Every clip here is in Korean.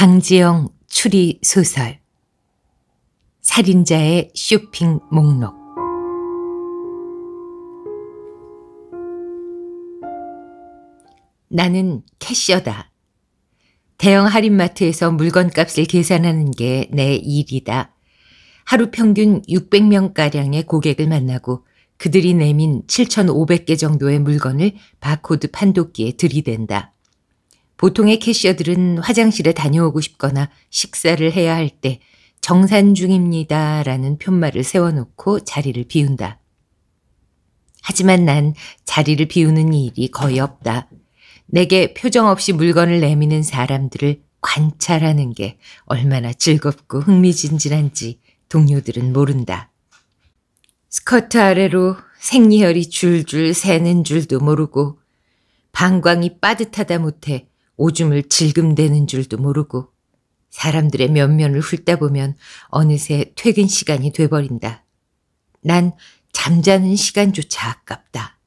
강지영 추리 소설 살인자의 쇼핑 목록 나는 캐셔다. 대형 할인마트에서 물건값을 계산하는 게 내 일이다. 하루 평균 600명가량의 고객을 만나고 그들이 내민 7,500개 정도의 물건을 바코드 판독기에 들이댄다. 보통의 캐셔들은 화장실에 다녀오고 싶거나 식사를 해야 할 때 정산 중입니다 라는 푯말을 세워놓고 자리를 비운다. 하지만 난 자리를 비우는 일이 거의 없다. 내게 표정 없이 물건을 내미는 사람들을 관찰하는 게 얼마나 즐겁고 흥미진진한지 동료들은 모른다. 스커트 아래로 생리혈이 줄줄 새는 줄도 모르고 방광이 빠듯하다 못해 오줌을 질금대는 줄도 모르고 사람들의 면면을 훑다 보면 어느새 퇴근 시간이 돼버린다. 난 잠자는 시간조차 아깝다.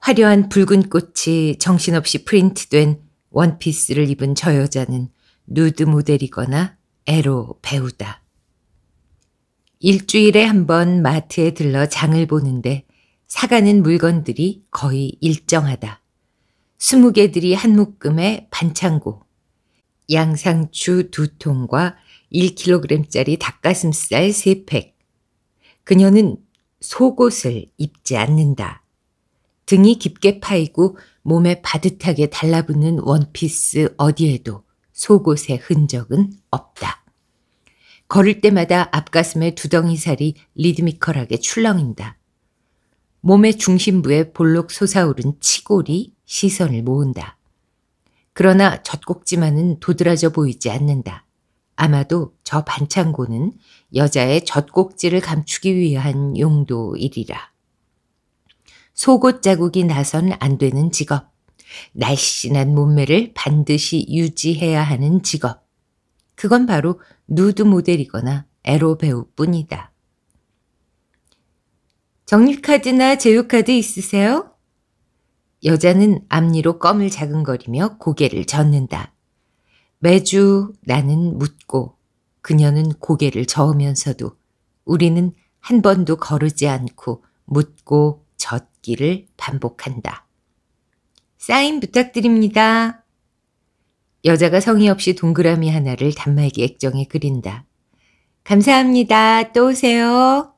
화려한 붉은 꽃이 정신없이 프린트된 원피스를 입은 저 여자는 누드 모델이거나 에로 배우다. 일주일에 한 번 마트에 들러 장을 보는데 사가는 물건들이 거의 일정하다. 스무 개들이 한 묶음에 반창고, 양상추 두 통과 1kg짜리 닭가슴살 세 팩. 그녀는 속옷을 입지 않는다. 등이 깊게 파이고 몸에 바듯하게 달라붙는 원피스 어디에도 속옷의 흔적은 없다. 걸을 때마다 앞가슴에 두덩이 살이 리드미컬하게 출렁인다. 몸의 중심부에 볼록 솟아오른 치골이 시선을 모은다. 그러나 젖꼭지만은 도드라져 보이지 않는다. 아마도 저 반창고는 여자의 젖꼭지를 감추기 위한 용도이리라. 속옷 자국이 나선 안 되는 직업. 날씬한 몸매를 반드시 유지해야 하는 직업. 그건 바로 누드 모델이거나 에로 배우뿐이다. 정리카드나 제휴카드 있으세요? 여자는 앞니로 껌을 자근거리며 고개를 젓는다. 매주 나는 묻고 그녀는 고개를 저으면서도 우리는 한 번도 거르지 않고 묻고 젓기를 반복한다. 사인 부탁드립니다. 여자가 성의 없이 동그라미 하나를 단말기 액정에 그린다. 감사합니다. 또 오세요.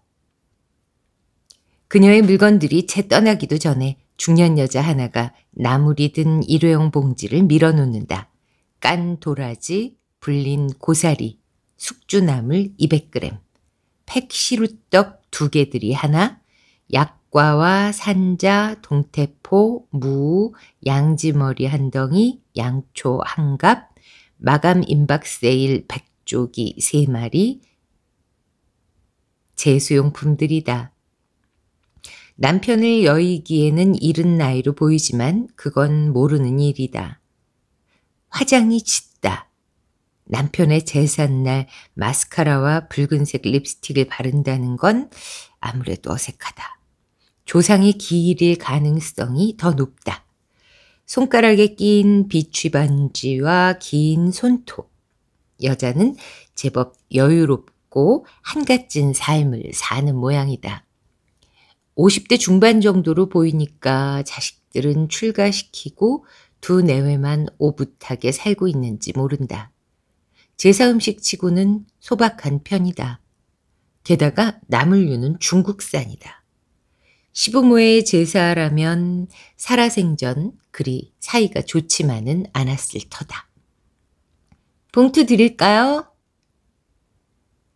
그녀의 물건들이 채 떠나기도 전에 중년 여자 하나가 나물이 든 일회용 봉지를 밀어놓는다. 깐 도라지, 불린 고사리, 숙주나물 200g, 팩시루떡 두 개들이 하나, 약과와 산자, 동태포, 무, 양지머리 한 덩이, 양초 한 갑, 마감 임박 세일 백조기 세 마리, 제수용품들이다. 남편을 여의기에는 이른 나이로 보이지만 그건 모르는 일이다. 화장이 짙다. 남편의 재산날 마스카라와 붉은색 립스틱을 바른다는 건 아무래도 어색하다. 조상의 기일일 가능성이 더 높다. 손가락에 낀 비취 반지와 긴 손톱. 여자는 제법 여유롭고 한갓진 삶을 사는 모양이다. 50대 중반 정도로 보이니까 자식들은 출가시키고 두 내외만 오붓하게 살고 있는지 모른다. 제사 음식 치고는 소박한 편이다. 게다가 나물류는 중국산이다. 시부모의 제사라면 살아생전 그리 사이가 좋지만은 않았을 터다. 봉투 드릴까요?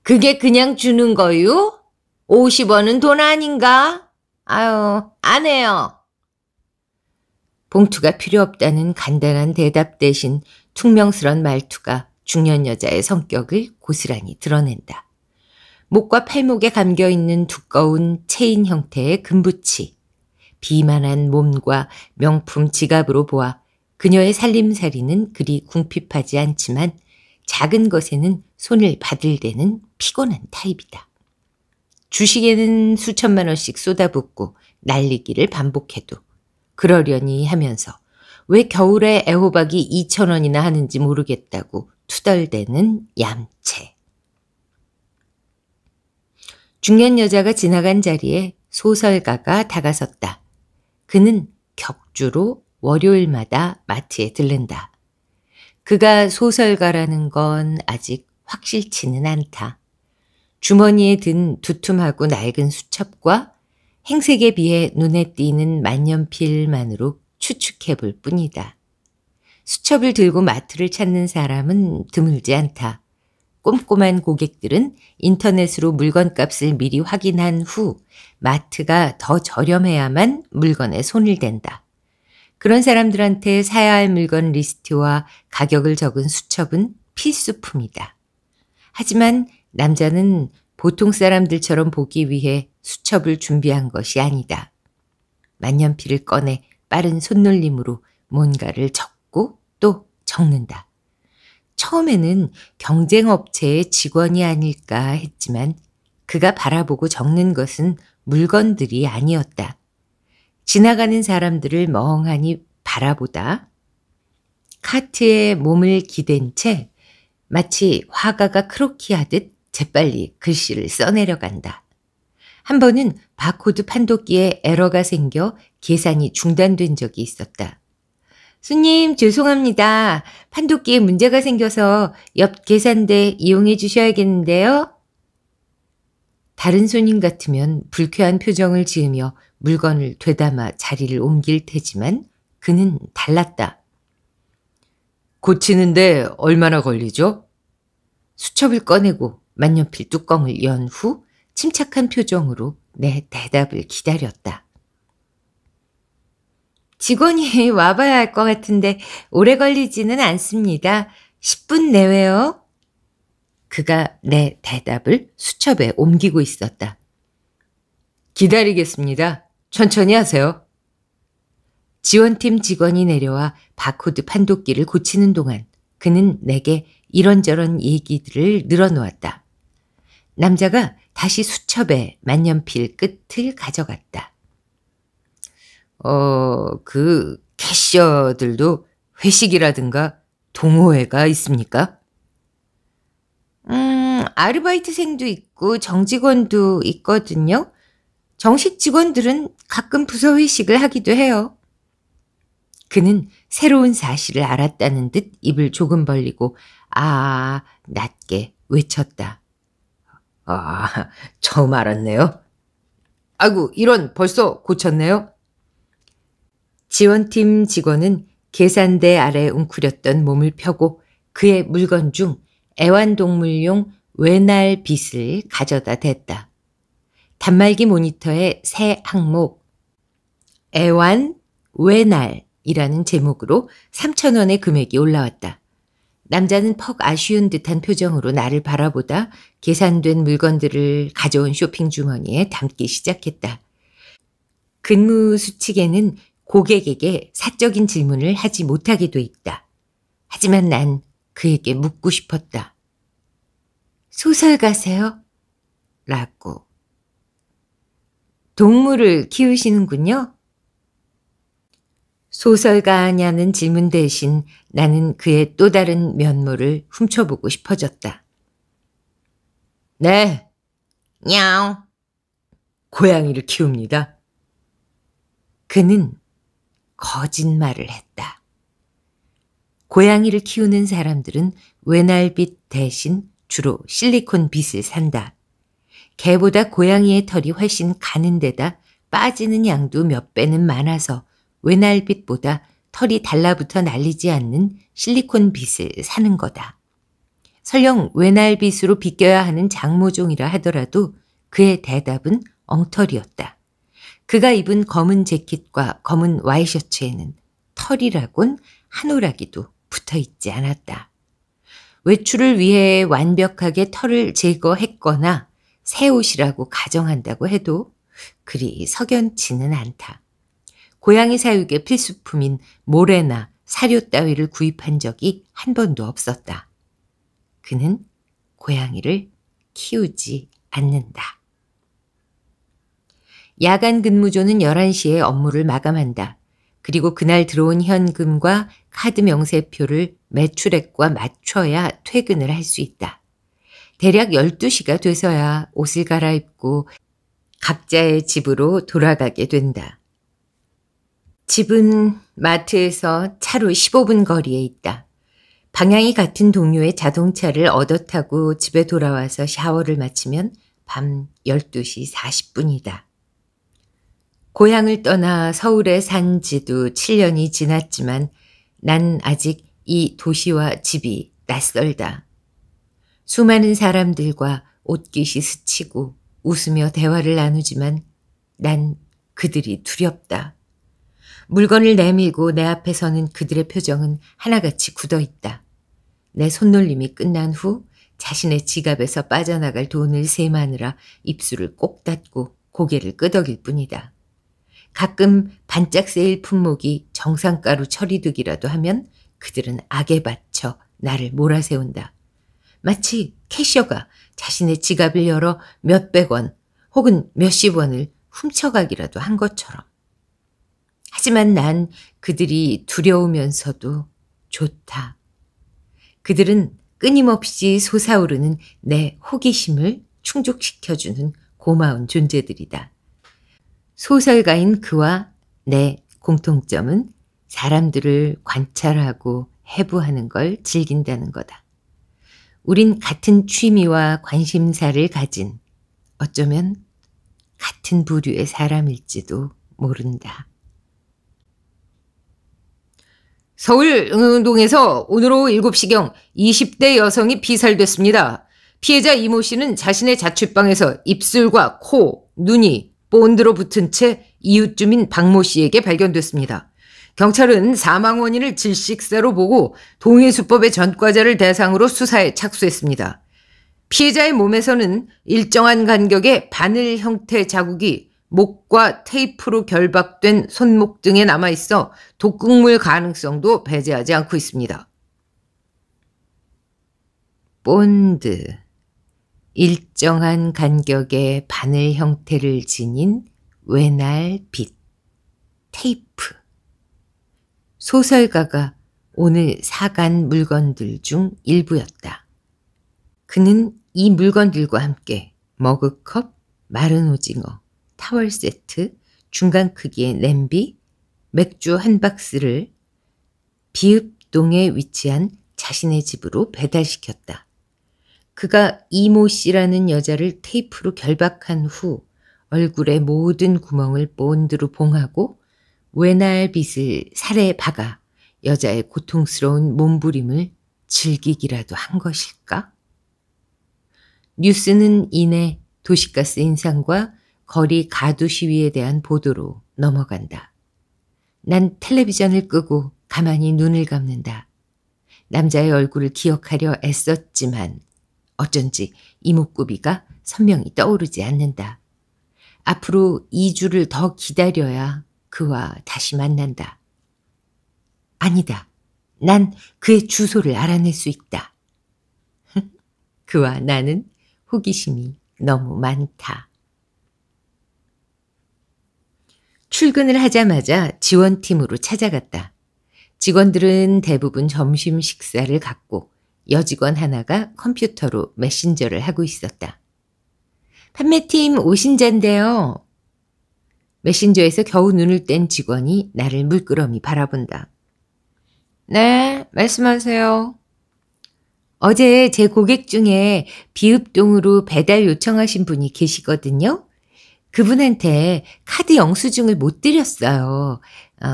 그게 그냥 주는 거유? 50원은 돈 아닌가? 아유, 안 해요. 봉투가 필요 없다는 간단한 대답 대신 퉁명스런 말투가 중년 여자의 성격을 고스란히 드러낸다. 목과 팔목에 감겨 있는 두꺼운 체인 형태의 금붙이, 비만한 몸과 명품 지갑으로 보아 그녀의 살림살이는 그리 궁핍하지 않지만 작은 것에는 손을 받을 때는 피곤한 타입이다. 주식에는 수천만 원씩 쏟아붓고 날리기를 반복해도 그러려니 하면서 왜 겨울에 애호박이 2천 원이나 하는지 모르겠다고 투덜대는 얌체. 중년 여자가 지나간 자리에 소설가가 다가섰다. 그는 격주로 월요일마다 마트에 들른다. 그가 소설가라는 건 아직 확실치는 않다. 주머니에 든 두툼하고 낡은 수첩과 행색에 비해 눈에 띄는 만년필만으로 추측해 볼 뿐이다. 수첩을 들고 마트를 찾는 사람은 드물지 않다. 꼼꼼한 고객들은 인터넷으로 물건값을 미리 확인한 후 마트가 더 저렴해야만 물건에 손을 댄다. 그런 사람들한테 사야 할 물건 리스트와 가격을 적은 수첩은 필수품이다. 하지만 남자는 보통 사람들처럼 보기 위해 수첩을 준비한 것이 아니다. 만년필을 꺼내 빠른 손놀림으로 뭔가를 적고 또 적는다. 처음에는 경쟁업체의 직원이 아닐까 했지만 그가 바라보고 적는 것은 물건들이 아니었다. 지나가는 사람들을 멍하니 바라보다 카트에 몸을 기댄 채 마치 화가가 크로키하듯 재빨리 글씨를 써내려간다. 한 번은 바코드 판독기에 에러가 생겨 계산이 중단된 적이 있었다. 손님, 죄송합니다. 판독기에 문제가 생겨서 옆 계산대 이용해 주셔야겠는데요. 다른 손님 같으면 불쾌한 표정을 지으며 물건을 되담아 자리를 옮길 테지만 그는 달랐다. 고치는데 얼마나 걸리죠? 수첩을 꺼내고 만년필 뚜껑을 연 후 침착한 표정으로 내 대답을 기다렸다. 직원이 와봐야 할 것 같은데 오래 걸리지는 않습니다. 10분 내외요. 그가 내 대답을 수첩에 옮기고 있었다. 기다리겠습니다. 천천히 하세요. 지원팀 직원이 내려와 바코드 판독기를 고치는 동안 그는 내게 이런저런 얘기들을 늘어놓았다. 남자가 다시 수첩에 만년필 끝을 가져갔다. 어, 그 캐셔들도 회식이라든가 동호회가 있습니까? 음, 아르바이트생도 있고 정직원도 있거든요. 정식 직원들은 가끔 부서 회식을 하기도 해요. 그는 새로운 사실을 알았다는 듯 입을 조금 벌리고 아, 낮게 외쳤다. 아, 처음 알았네요. 아이고, 이런 벌써 고쳤네요. 지원팀 직원은 계산대 아래 웅크렸던 몸을 펴고 그의 물건 중 애완동물용 외날 빗을 가져다 댔다. 단말기 모니터의 새 항목 애완 외날이라는 제목으로 3천원의 금액이 올라왔다. 남자는 퍽 아쉬운 듯한 표정으로 나를 바라보다 계산된 물건들을 가져온 쇼핑 주머니에 담기 시작했다. 근무 수칙에는 고객에게 사적인 질문을 하지 못하게 돼 있다. 하지만 난 그에게 묻고 싶었다. 소설가세요? 라고. 동물을 키우시는군요? 소설가냐는 질문 대신 나는 그의 또 다른 면모를 훔쳐보고 싶어졌다. 네. 야옹. 고양이를 키웁니다. 그는 거짓말을 했다. 고양이를 키우는 사람들은 외날빛 대신 주로 실리콘 빛을 산다. 개보다 고양이의 털이 훨씬 가는 데다 빠지는 양도 몇 배는 많아서 외날빛보다 털이 달라붙어 날리지 않는 실리콘빛을 사는 거다. 설령 외날빛으로 빗겨야 하는 장모종이라 하더라도 그의 대답은 엉터리였다. 그가 입은 검은 재킷과 검은 와이셔츠에는 털이라곤 한오라기도 붙어 있지 않았다. 외출을 위해 완벽하게 털을 제거했거나 새 옷이라고 가정한다고 해도 그리 석연치는 않다. 고양이 사육의 필수품인 모래나 사료 따위를 구입한 적이 한 번도 없었다. 그는 고양이를 키우지 않는다. 야간 근무조는 11시에 업무를 마감한다. 그리고 그날 들어온 현금과 카드 명세표를 매출액과 맞춰야 퇴근을 할 수 있다. 대략 12시가 돼서야 옷을 갈아입고 각자의 집으로 돌아가게 된다. 집은 마트에서 차로 15분 거리에 있다. 방향이 같은 동료의 자동차를 얻어 타고 집에 돌아와서 샤워를 마치면 밤 12시 40분이다. 고향을 떠나 서울에 산 지도 7년이 지났지만 난 아직 이 도시와 집이 낯설다. 수많은 사람들과 옷깃이 스치고 웃으며 대화를 나누지만 난 그들이 두렵다. 물건을 내밀고 내 앞에 서는 그들의 표정은 하나같이 굳어 있다. 내 손놀림이 끝난 후 자신의 지갑에서 빠져나갈 돈을 세마느라 입술을 꼭 닫고 고개를 끄덕일 뿐이다. 가끔 반짝 세일 품목이 정상가로 처리되기라도 하면 그들은 악에 받쳐 나를 몰아세운다. 마치 캐셔가 자신의 지갑을 열어 몇백 원 혹은 몇십 원을 훔쳐가기라도 한 것처럼. 하지만 난 그들이 두려우면서도 좋다. 그들은 끊임없이 솟아오르는 내 호기심을 충족시켜주는 고마운 존재들이다. 소설가인 그와 내 공통점은 사람들을 관찰하고 해부하는 걸 즐긴다는 거다. 우린 같은 취미와 관심사를 가진 어쩌면 같은 부류의 사람일지도 모른다. 서울 응흥동에서 오늘 오후 7시경 20대 여성이 피살됐습니다. 피해자 이모 씨는 자신의 자취방에서 입술과 코, 눈이 본드로 붙은 채 이웃 주민 박모 씨에게 발견됐습니다. 경찰은 사망 원인을 질식사로 보고 동해수법의 전과자를 대상으로 수사에 착수했습니다. 피해자의 몸에서는 일정한 간격의 바늘 형태 자국이 목과 테이프로 결박된 손목 등에 남아있어 독극물 가능성도 배제하지 않고 있습니다. 본드 일정한 간격의 바늘 형태를 지닌 외날 빛 테이프 소설가가 오늘 사간 물건들 중 일부였다. 그는 이 물건들과 함께 머그컵, 마른 오징어, 타월 세트, 중간 크기의 냄비, 맥주 한 박스를 비읍동에 위치한 자신의 집으로 배달시켰다. 그가 이모 씨라는 여자를 테이프로 결박한 후 얼굴의 모든 구멍을 본드로 봉하고 외날빛을 살에 박아 여자의 고통스러운 몸부림을 즐기기라도 한 것일까? 뉴스는 이내 도시가스 인상과 거리 가두 시위에 대한 보도로 넘어간다. 난 텔레비전을 끄고 가만히 눈을 감는다. 남자의 얼굴을 기억하려 애썼지만 어쩐지 이목구비가 선명히 떠오르지 않는다. 앞으로 2주를 더 기다려야 그와 다시 만난다. 아니다. 난 그의 주소를 알아낼 수 있다. 그와 나는 호기심이 너무 많다. 출근을 하자마자 지원팀으로 찾아갔다. 직원들은 대부분 점심 식사를 갖고 여직원 하나가 컴퓨터로 메신저를 하고 있었다. 판매팀 오신잔데요. 메신저에서 겨우 눈을 뗀 직원이 나를 물끄러미 바라본다. 네, 말씀하세요. 어제 제 고객 중에 비읍동으로 배달 요청하신 분이 계시거든요. 그분한테 카드 영수증을 못 드렸어요. 어,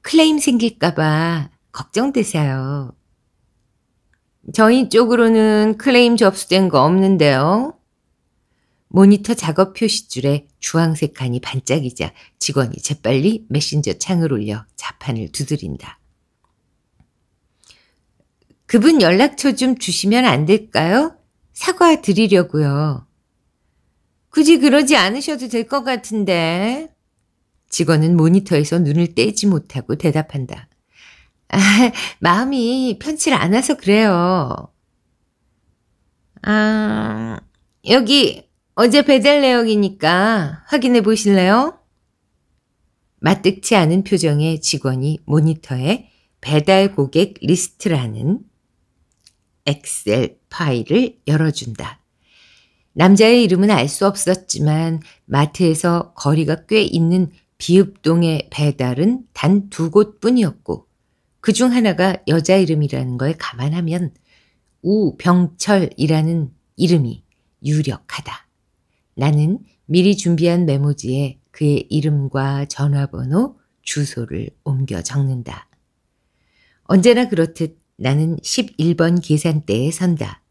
클레임 생길까봐 걱정되세요. 저희 쪽으로는 클레임 접수된 거 없는데요. 모니터 작업 표시줄에 주황색 칸이 반짝이자 직원이 재빨리 메신저 창을 올려 자판을 두드린다. 그분 연락처 좀 주시면 안 될까요? 사과드리려고요. 굳이 그러지 않으셔도 될 것 같은데. 직원은 모니터에서 눈을 떼지 못하고 대답한다. 아, 마음이 편치 않아서 그래요. 아, 여기 어제 배달 내역이니까 확인해 보실래요? 마뜩치 않은 표정의 직원이 모니터에 배달 고객 리스트라는 엑셀 파일을 열어준다. 남자의 이름은 알 수 없었지만 마트에서 거리가 꽤 있는 비읍동의 배달은 단 두 곳뿐이었고 그 중 하나가 여자 이름이라는 걸 감안하면 우병철이라는 이름이 유력하다. 나는 미리 준비한 메모지에 그의 이름과 전화번호, 주소를 옮겨 적는다. 언제나 그렇듯 나는 11번 계산대에 선다.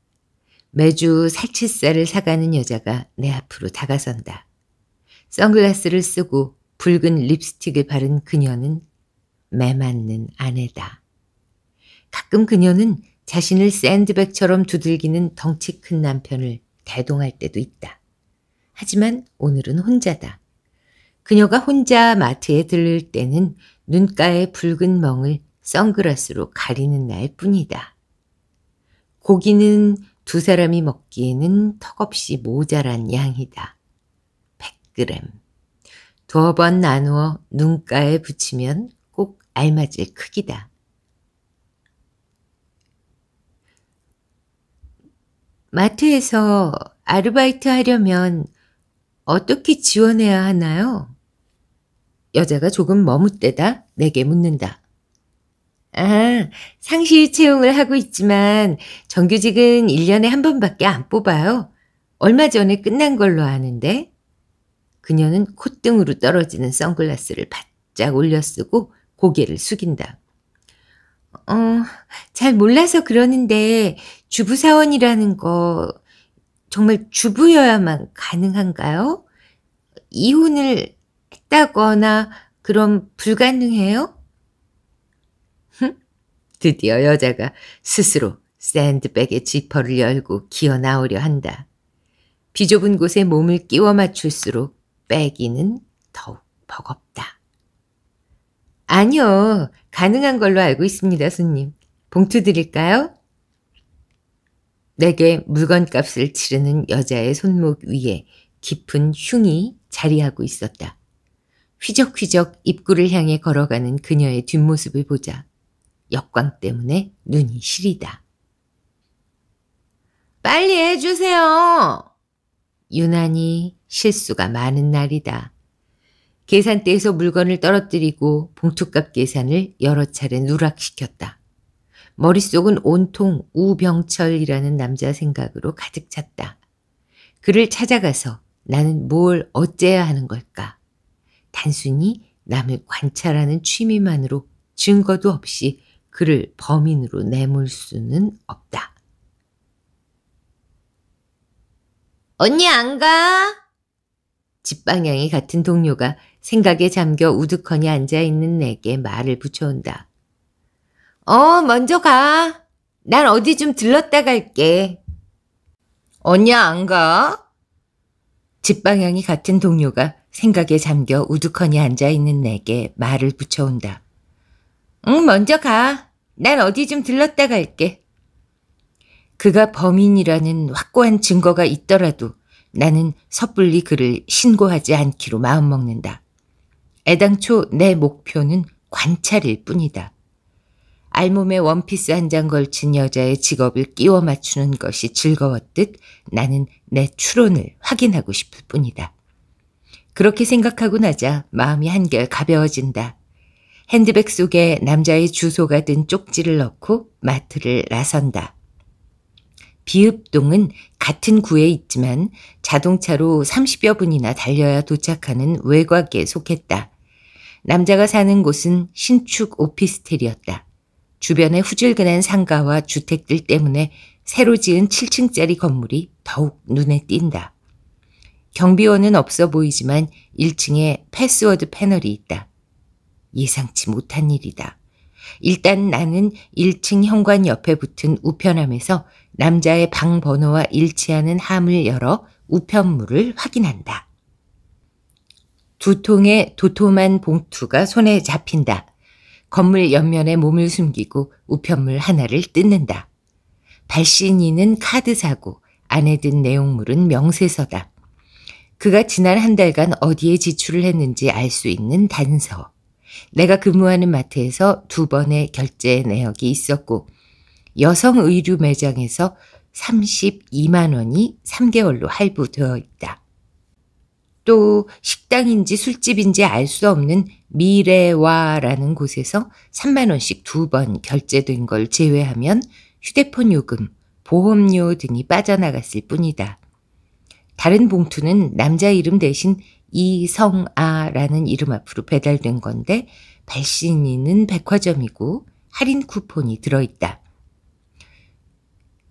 매주 살치살을 사가는 여자가 내 앞으로 다가선다. 선글라스를 쓰고 붉은 립스틱을 바른 그녀는 매맞는 아내다. 가끔 그녀는 자신을 샌드백처럼 두들기는 덩치 큰 남편을 대동할 때도 있다. 하지만 오늘은 혼자다. 그녀가 혼자 마트에 들를 때는 눈가에 붉은 멍을 선글라스로 가리는 날 뿐이다. 고기는 두 사람이 먹기에는 턱없이 모자란 양이다. 100g. 두어 번 나누어 눈가에 붙이면 꼭 알맞을 크기다. 마트에서 아르바이트 하려면 어떻게 지원해야 하나요? 여자가 조금 머뭇대다 내게 묻는다. 아, 상시 채용을 하고 있지만 정규직은 1년에 한 번밖에 안 뽑아요. 얼마 전에 끝난 걸로 아는데. 그녀는 콧등으로 떨어지는 선글라스를 바짝 올려 쓰고 고개를 숙인다. 어, 잘 몰라서 그러는데 주부사원이라는 거 정말 주부여야만 가능한가요? 이혼을 했다거나 그럼 불가능해요? 드디어 여자가 스스로 샌드백의 지퍼를 열고 기어 나오려 한다. 비좁은 곳에 몸을 끼워 맞출수록 빼기는 더욱 버겁다. 아니요. 가능한 걸로 알고 있습니다, 손님. 봉투 드릴까요? 내게 물건값을 치르는 여자의 손목 위에 깊은 흉이 자리하고 있었다. 휘적휘적 입구를 향해 걸어가는 그녀의 뒷모습을 보자 역광 때문에 눈이 시리다. 빨리 해주세요. 유난히 실수가 많은 날이다. 계산대에서 물건을 떨어뜨리고 봉투값 계산을 여러 차례 누락시켰다. 머릿속은 온통 우병철이라는 남자 생각으로 가득 찼다. 그를 찾아가서 나는 뭘 어째야 하는 걸까? 단순히 남을 관찰하는 취미만으로 증거도 없이 그를 범인으로 내몰 수는 없다. 언니 안 가? 집 방향이 같은 동료가 생각에 잠겨 우두커니 앉아있는 내게 말을 붙여온다. 어, 먼저 가. 난 어디 좀 들렀다 갈게. 언니 안 가? 집 방향이 같은 동료가 생각에 잠겨 우두커니 앉아있는 내게 말을 붙여온다. 응, 먼저 가. 난 어디 좀 들렀다 갈게. 그가 범인이라는 확고한 증거가 있더라도 나는 섣불리 그를 신고하지 않기로 마음먹는다. 애당초 내 목표는 관찰일 뿐이다. 알몸에 원피스 한 장 걸친 여자의 직업을 끼워 맞추는 것이 즐거웠듯 나는 내 추론을 확인하고 싶을 뿐이다. 그렇게 생각하고 나자 마음이 한결 가벼워진다. 핸드백 속에 남자의 주소가 든 쪽지를 넣고 마트를 나선다. 비읍동은 같은 구에 있지만 자동차로 30여 분이나 달려야 도착하는 외곽에 속했다. 남자가 사는 곳은 신축 오피스텔이었다. 주변의 후질근한 상가와 주택들 때문에 새로 지은 7층짜리 건물이 더욱 눈에 띈다. 경비원은 없어 보이지만 1층에 패스워드 패널이 있다. 예상치 못한 일이다. 일단 나는 1층 현관 옆에 붙은 우편함에서 남자의 방 번호와 일치하는 함을 열어 우편물을 확인한다. 두 통의 도톰한 봉투가 손에 잡힌다. 건물 옆면에 몸을 숨기고 우편물 하나를 뜯는다. 발신인은 카드 사고, 안에 든 내용물은 명세서다. 그가 지난 한 달간 어디에 지출을 했는지 알 수 있는 단서. 내가 근무하는 마트에서 두 번의 결제 내역이 있었고 여성 의류 매장에서 32만 원이 3개월로 할부되어 있다. 또 식당인지 술집인지 알 수 없는 미래와라는 곳에서 3만 원씩 두 번 결제된 걸 제외하면 휴대폰 요금, 보험료 등이 빠져나갔을 뿐이다. 다른 봉투는 남자 이름 대신 이성아라는 이름 앞으로 배달된 건데 발신인은 백화점이고 할인 쿠폰이 들어있다.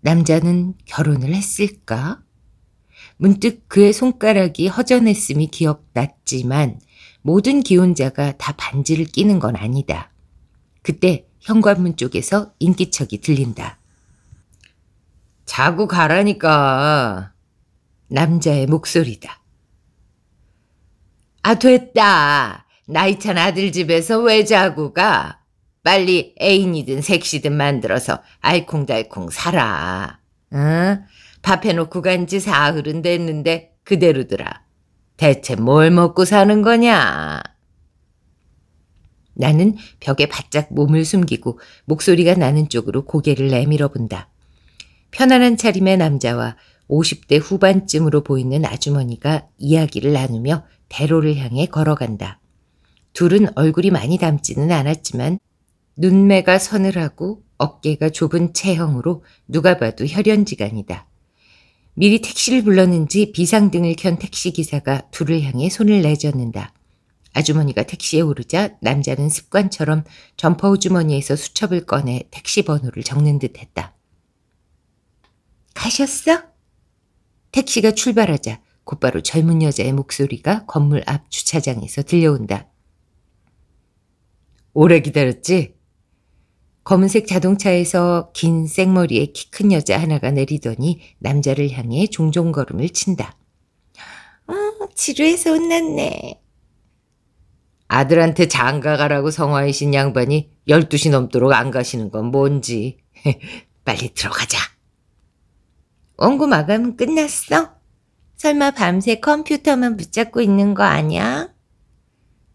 남자는 결혼을 했을까? 문득 그의 손가락이 허전했음이 기억났지만 모든 기혼자가 다 반지를 끼는 건 아니다. 그때 현관문 쪽에서 인기척이 들린다. 자고 가라니까. 남자의 목소리다. 아 됐다. 나이 찬 아들 집에서 왜 자고 가? 빨리 애인이든 색시든 만들어서 알콩달콩 살아. 응? 어? 밥 해놓고 간지 사흘은 됐는데 그대로더라. 대체 뭘 먹고 사는 거냐? 나는 벽에 바짝 몸을 숨기고 목소리가 나는 쪽으로 고개를 내밀어 본다. 편안한 차림의 남자와 50대 후반쯤으로 보이는 아주머니가 이야기를 나누며 배로를 향해 걸어간다. 둘은 얼굴이 많이 닮지는 않았지만 눈매가 서늘하고 어깨가 좁은 체형으로 누가 봐도 혈연지간이다. 미리 택시를 불렀는지 비상등을 켠 택시기사가 둘을 향해 손을 내젓는다. 아주머니가 택시에 오르자 남자는 습관처럼 점퍼우 주머니에서 수첩을 꺼내 택시 번호를 적는 듯 했다. 가셨어? 택시가 출발하자 곧바로 젊은 여자의 목소리가 건물 앞 주차장에서 들려온다. 오래 기다렸지? 검은색 자동차에서 긴 생머리에 키 큰 여자 하나가 내리더니 남자를 향해 종종 걸음을 친다. 어, 지루해서 혼났네. 아들한테 장가 가라고 성화이신 양반이 12시 넘도록 안 가시는 건 뭔지. 빨리 들어가자. 원고 마감 은 끝났어? 설마 밤새 컴퓨터만 붙잡고 있는 거 아니야?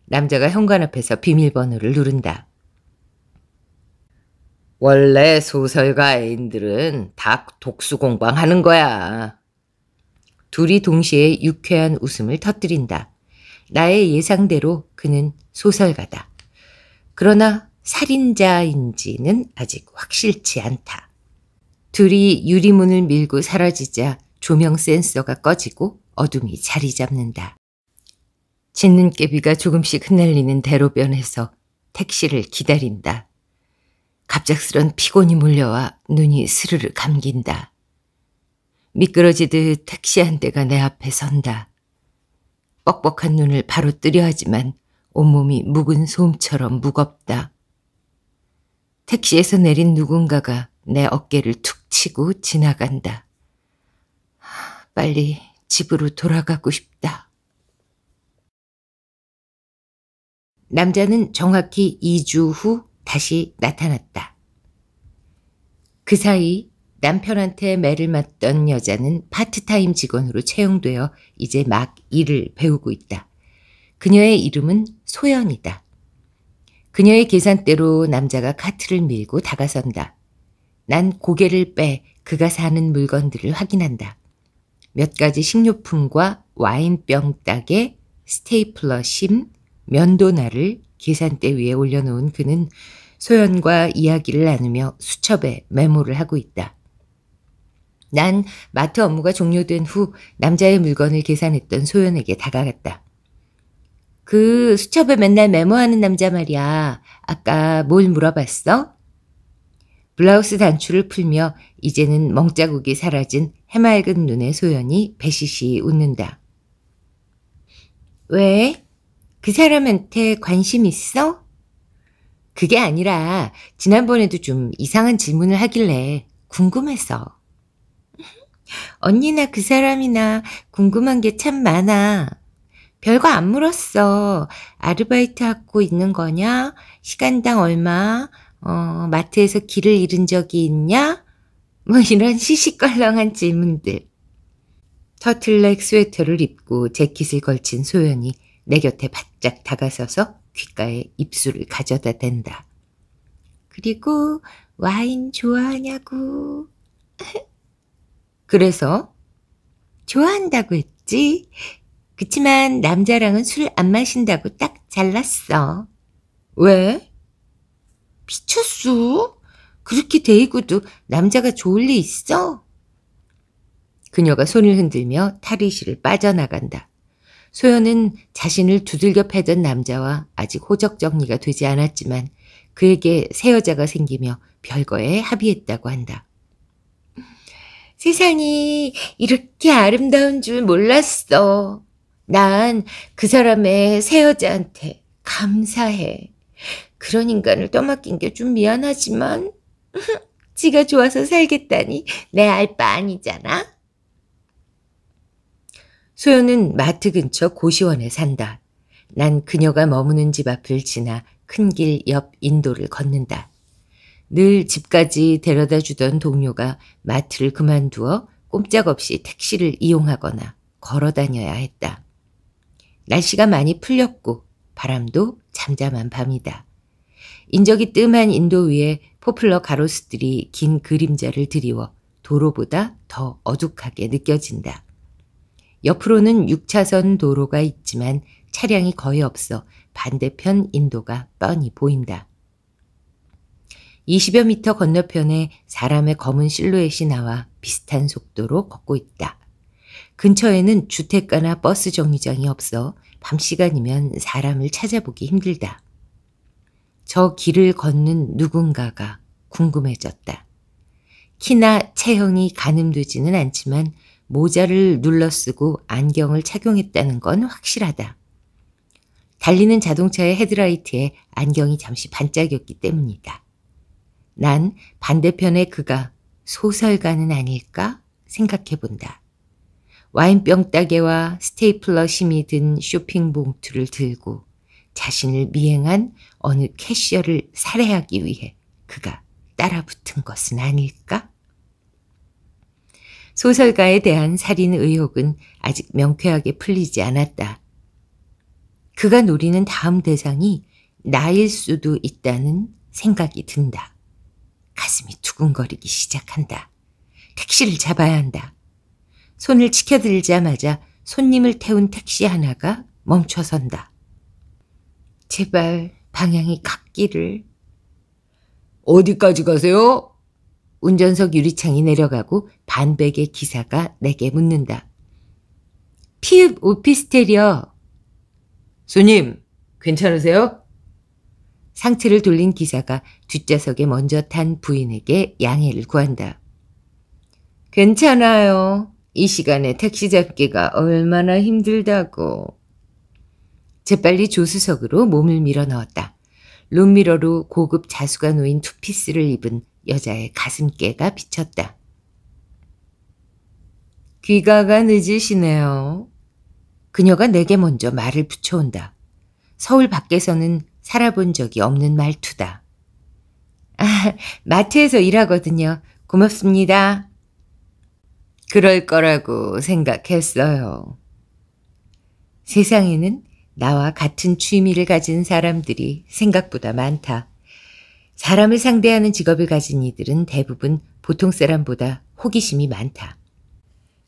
남자가 현관 앞에서 비밀번호를 누른다. 원래 소설가 애인들은 다 독수 공방하는 거야. 둘이 동시에 유쾌한 웃음을 터뜨린다. 나의 예상대로 그는 소설가다. 그러나 살인자인지는 아직 확실치 않다. 둘이 유리문을 밀고 사라지자 조명 센서가 꺼지고 어둠이 자리 잡는다. 짖는깨비가 조금씩 흩날리는 대로변에서 택시를 기다린다. 갑작스런 피곤이 몰려와 눈이 스르르 감긴다. 미끄러지듯 택시 한 대가 내 앞에 선다. 뻑뻑한 눈을 바로 뜨려 하지만 온몸이 묵은 솜처럼 무겁다. 택시에서 내린 누군가가 내 어깨를 툭 치고 지나간다. 빨리 집으로 돌아가고 싶다. 남자는 정확히 2주 후 다시 나타났다. 그 사이 남편한테 매를 맞던 여자는 파트타임 직원으로 채용되어 이제 막 일을 배우고 있다. 그녀의 이름은 소연이다. 그녀의 계산대로 남자가 카트를 밀고 다가선다. 난 고개를 빼 그가 사는 물건들을 확인한다. 몇 가지 식료품과 와인병 따개, 스테이플러 심, 면도날을 계산대 위에 올려놓은 그는 소연과 이야기를 나누며 수첩에 메모를 하고 있다. 난 마트 업무가 종료된 후 남자의 물건을 계산했던 소연에게 다가갔다. 그 수첩에 맨날 메모하는 남자 말이야. 아까 뭘 물어봤어? 블라우스 단추를 풀며 이제는 멍자국이 사라진 해맑은 눈의 소연이 배시시 웃는다. 왜? 그 사람한테 관심 있어? 그게 아니라 지난번에도 좀 이상한 질문을 하길래 궁금해서. 언니나 그 사람이나 궁금한 게 참 많아. 별거 안 물었어. 아르바이트 하고 있는 거냐? 시간당 얼마? 어, 마트에서 길을 잃은 적이 있냐? 뭐 이런 시시껄렁한 질문들. 터틀넥 스웨터를 입고 재킷을 걸친 소연이 내 곁에 바짝 다가서서 귓가에 입술을 가져다 댄다. 그리고 와인 좋아하냐고. 그래서 좋아한다고 했지. 그치만 남자랑은 술 안 마신다고 딱 잘랐어. 왜? 미쳤어? 그렇게 데이고도 남자가 좋을 리 있어? 그녀가 손을 흔들며 탈의실을 빠져나간다. 소연은 자신을 두들겨 패던 남자와 아직 호적 정리가 되지 않았지만 그에게 새 여자가 생기며 별거에 합의했다고 한다. 세상이 이렇게 아름다운 줄 몰랐어. 난 그 사람의 새 여자한테 감사해. 그런 인간을 떠맡긴 게 좀 미안하지만 지가 좋아서 살겠다니 내 알 바 아니잖아. 소연은 마트 근처 고시원에 산다. 난 그녀가 머무는 집 앞을 지나 큰 길 옆 인도를 걷는다. 늘 집까지 데려다 주던 동료가 마트를 그만두어 꼼짝없이 택시를 이용하거나 걸어 다녀야 했다. 날씨가 많이 풀렸고 바람도 잠잠한 밤이다. 인적이 뜸한 인도 위에 포플러 가로수들이 긴 그림자를 드리워 도로보다 더 어둑하게 느껴진다. 옆으로는 6차선 도로가 있지만 차량이 거의 없어 반대편 인도가 뻔히 보인다. 20여 미터 건너편에 사람의 검은 실루엣이 나와 비슷한 속도로 걷고 있다. 근처에는 주택가나 버스 정류장이 없어 밤 시간이면 사람을 찾아보기 힘들다. 저 길을 걷는 누군가가 궁금해졌다. 키나 체형이 가늠되지는 않지만 모자를 눌러쓰고 안경을 착용했다는 건 확실하다. 달리는 자동차의 헤드라이트에 안경이 잠시 반짝였기 때문이다. 난 반대편의 그가 소설가는 아닐까 생각해본다. 와인병 따개와 스테이플러 심이 든 쇼핑 봉투를 들고 자신을 미행한 어느 캐시어를 살해하기 위해 그가 따라붙은 것은 아닐까? 소설가에 대한 살인 의혹은 아직 명쾌하게 풀리지 않았다. 그가 노리는 다음 대상이 나일 수도 있다는 생각이 든다. 가슴이 두근거리기 시작한다. 택시를 잡아야 한다. 손을 치켜들자마자 손님을 태운 택시 하나가 멈춰선다. 제발 방향이 같기를. 어디까지 가세요? 운전석 유리창이 내려가고 반백의 기사가 내게 묻는다. 피읍 오피스텔이요. 손님, 괜찮으세요? 상체를 돌린 기사가 뒷좌석에 먼저 탄 부인에게 양해를 구한다. 괜찮아요. 이 시간에 택시 잡기가 얼마나 힘들다고. 재빨리 조수석으로 몸을 밀어 넣었다. 룸미러로 고급 자수가 놓인 투피스를 입은 여자의 가슴깨가 비쳤다. 귀가가 늦으시네요. 그녀가 내게 먼저 말을 붙여온다. 서울 밖에서는 살아본 적이 없는 말투다. 아, 마트에서 일하거든요. 고맙습니다. 그럴 거라고 생각했어요. 세상에는 나와 같은 취미를 가진 사람들이 생각보다 많다. 사람을 상대하는 직업을 가진 이들은 대부분 보통 사람보다 호기심이 많다.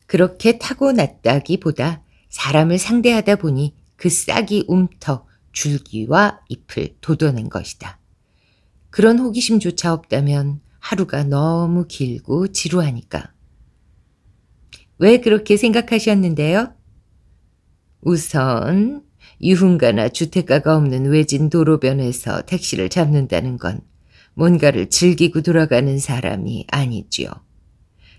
그렇게 타고났다기보다 사람을 상대하다 보니 그 싹이 움터 줄기와 잎을 돋워낸 것이다. 그런 호기심조차 없다면 하루가 너무 길고 지루하니까. 왜 그렇게 생각하셨는데요? 우선 유흥가나 주택가가 없는 외진 도로변에서 택시를 잡는다는 건 뭔가를 즐기고 돌아가는 사람이 아니지요.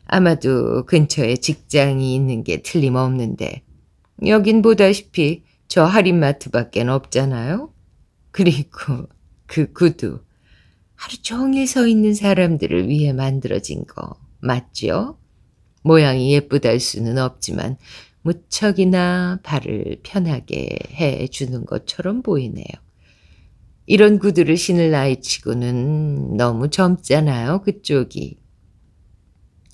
아마도 근처에 직장이 있는 게 틀림없는데 여긴 보다시피 저 할인마트밖엔 없잖아요. 그리고 그 구두 하루 종일 서 있는 사람들을 위해 만들어진 거맞죠 모양이 예쁘다할 수는 없지만 무척이나 발을 편하게 해주는 것처럼 보이네요. 이런 구두를 신을 나이 치고는 너무 젊잖아요, 그쪽이.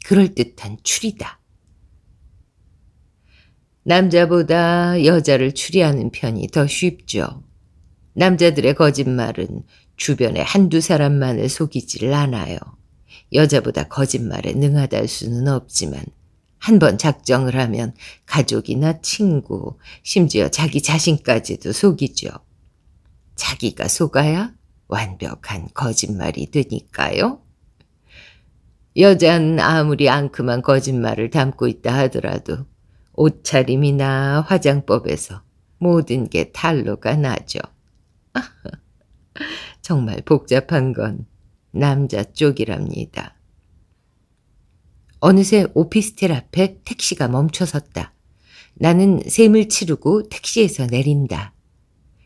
그럴듯한 추리다. 남자보다 여자를 추리하는 편이 더 쉽죠. 남자들의 거짓말은 주변에 한두 사람만을 속이질 않아요. 여자보다 거짓말에 능하다할 수는 없지만 한번 작정을 하면 가족이나 친구, 심지어 자기 자신까지도 속이죠. 자기가 속아야 완벽한 거짓말이 되니까요. 여자는 아무리 앙큼한 거짓말을 담고 있다 하더라도 옷차림이나 화장법에서 모든 게 탄로가 나죠. 정말 복잡한 건 남자 쪽이랍니다. 어느새 오피스텔 앞에 택시가 멈춰섰다. 나는 샘을 치르고 택시에서 내린다.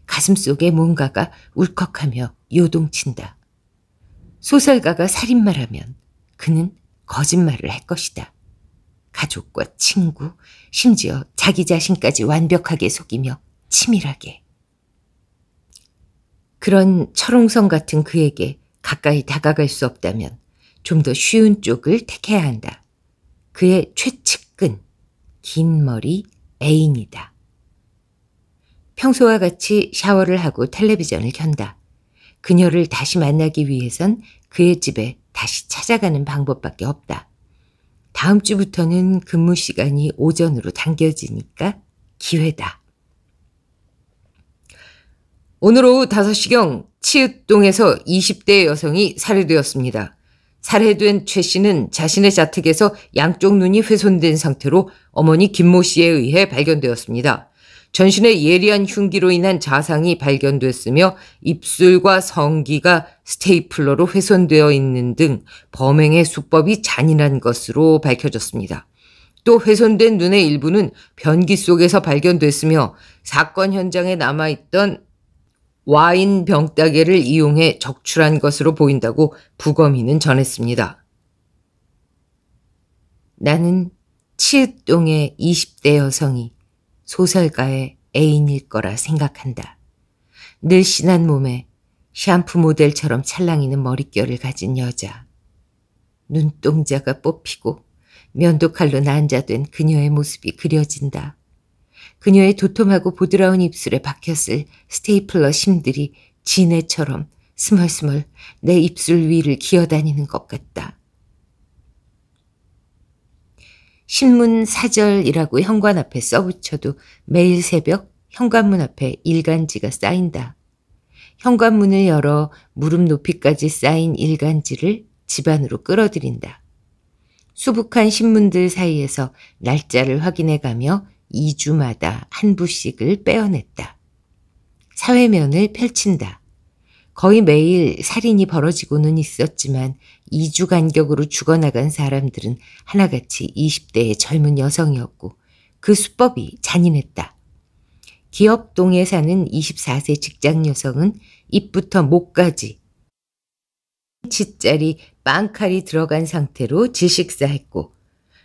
가슴 속에 뭔가가 울컥하며 요동친다. 소설가가 살인마라면 그는 거짓말을 할 것이다. 가족과 친구, 심지어 자기 자신까지 완벽하게 속이며 치밀하게. 그런 철옹성 같은 그에게 가까이 다가갈 수 없다면 좀 더 쉬운 쪽을 택해야 한다. 그의 최측근, 긴 머리 애인이다. 평소와 같이 샤워를 하고 텔레비전을 켠다. 그녀를 다시 만나기 위해선 그의 집에 다시 찾아가는 방법밖에 없다. 다음 주부터는 근무 시간이 오전으로 당겨지니까 기회다. 오늘 오후 5시경 치읓동에서 20대 여성이 살해되었습니다. 살해된 최 씨는 자신의 자택에서 양쪽 눈이 훼손된 상태로 어머니 김모 씨에 의해 발견되었습니다. 전신의 예리한 흉기로 인한 자상이 발견됐으며 입술과 성기가 스테이플러로 훼손되어 있는 등 범행의 수법이 잔인한 것으로 밝혀졌습니다. 또 훼손된 눈의 일부는 변기 속에서 발견됐으며 사건 현장에 남아있던 와인 병따개를 이용해 적출한 것으로 보인다고 부검인은 전했습니다. 나는 치읓동의 20대 여성이 소설가의 애인일 거라 생각한다. 늘씬한 몸에 샴푸 모델처럼 찰랑이는 머릿결을 가진 여자. 눈동자가 뽑히고 면도칼로 난자된 그녀의 모습이 그려진다. 그녀의 도톰하고 보드라운 입술에 박혔을 스테이플러 심들이 지네처럼 스멀스멀 내 입술 위를 기어다니는 것 같다. 신문 사절이라고 현관 앞에 써붙여도 매일 새벽 현관문 앞에 일간지가 쌓인다. 현관문을 열어 무릎 높이까지 쌓인 일간지를 집안으로 끌어들인다. 수북한 신문들 사이에서 날짜를 확인해 가며 2주마다 한 부씩을 빼어냈다. 사회면을 펼친다. 거의 매일 살인이 벌어지고는 있었지만 2주 간격으로 죽어나간 사람들은 하나같이 20대의 젊은 여성이었고 그 수법이 잔인했다. 기업동에 사는 24세 직장 여성은 입부터 목까지 치짜리 빵칼이 들어간 상태로 질식사했고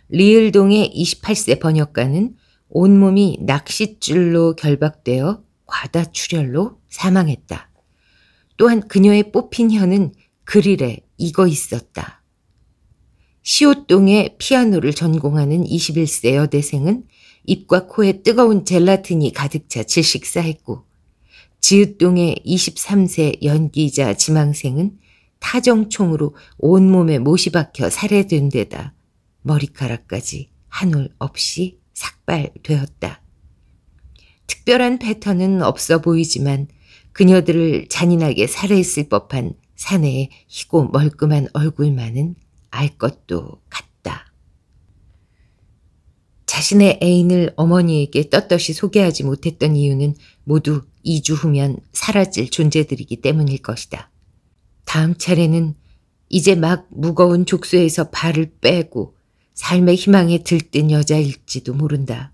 리을동의 28세 번역가는 온몸이 낚싯줄로 결박되어 과다출혈로 사망했다. 또한 그녀의 뽑힌 혀는 그릴에 익어 있었다. 시옷동에 피아노를 전공하는 21세 여대생은 입과 코에 뜨거운 젤라틴이 가득 차 질식사했고 지읒동의 23세 연기자 지망생은 타정총으로 온몸에 못이 박혀 살해된 데다 머리카락까지 한 올 없이 삭발되었다. 특별한 패턴은 없어 보이지만 그녀들을 잔인하게 살해했을 법한 사내의 희고 멀끔한 얼굴만은 알 것도 같다. 자신의 애인을 어머니에게 떳떳이 소개하지 못했던 이유는 모두 2주 후면 사라질 존재들이기 때문일 것이다. 다음 차례는 이제 막 무거운 족쇄에서 발을 빼고 삶의 희망에 들뜬 여자일지도 모른다.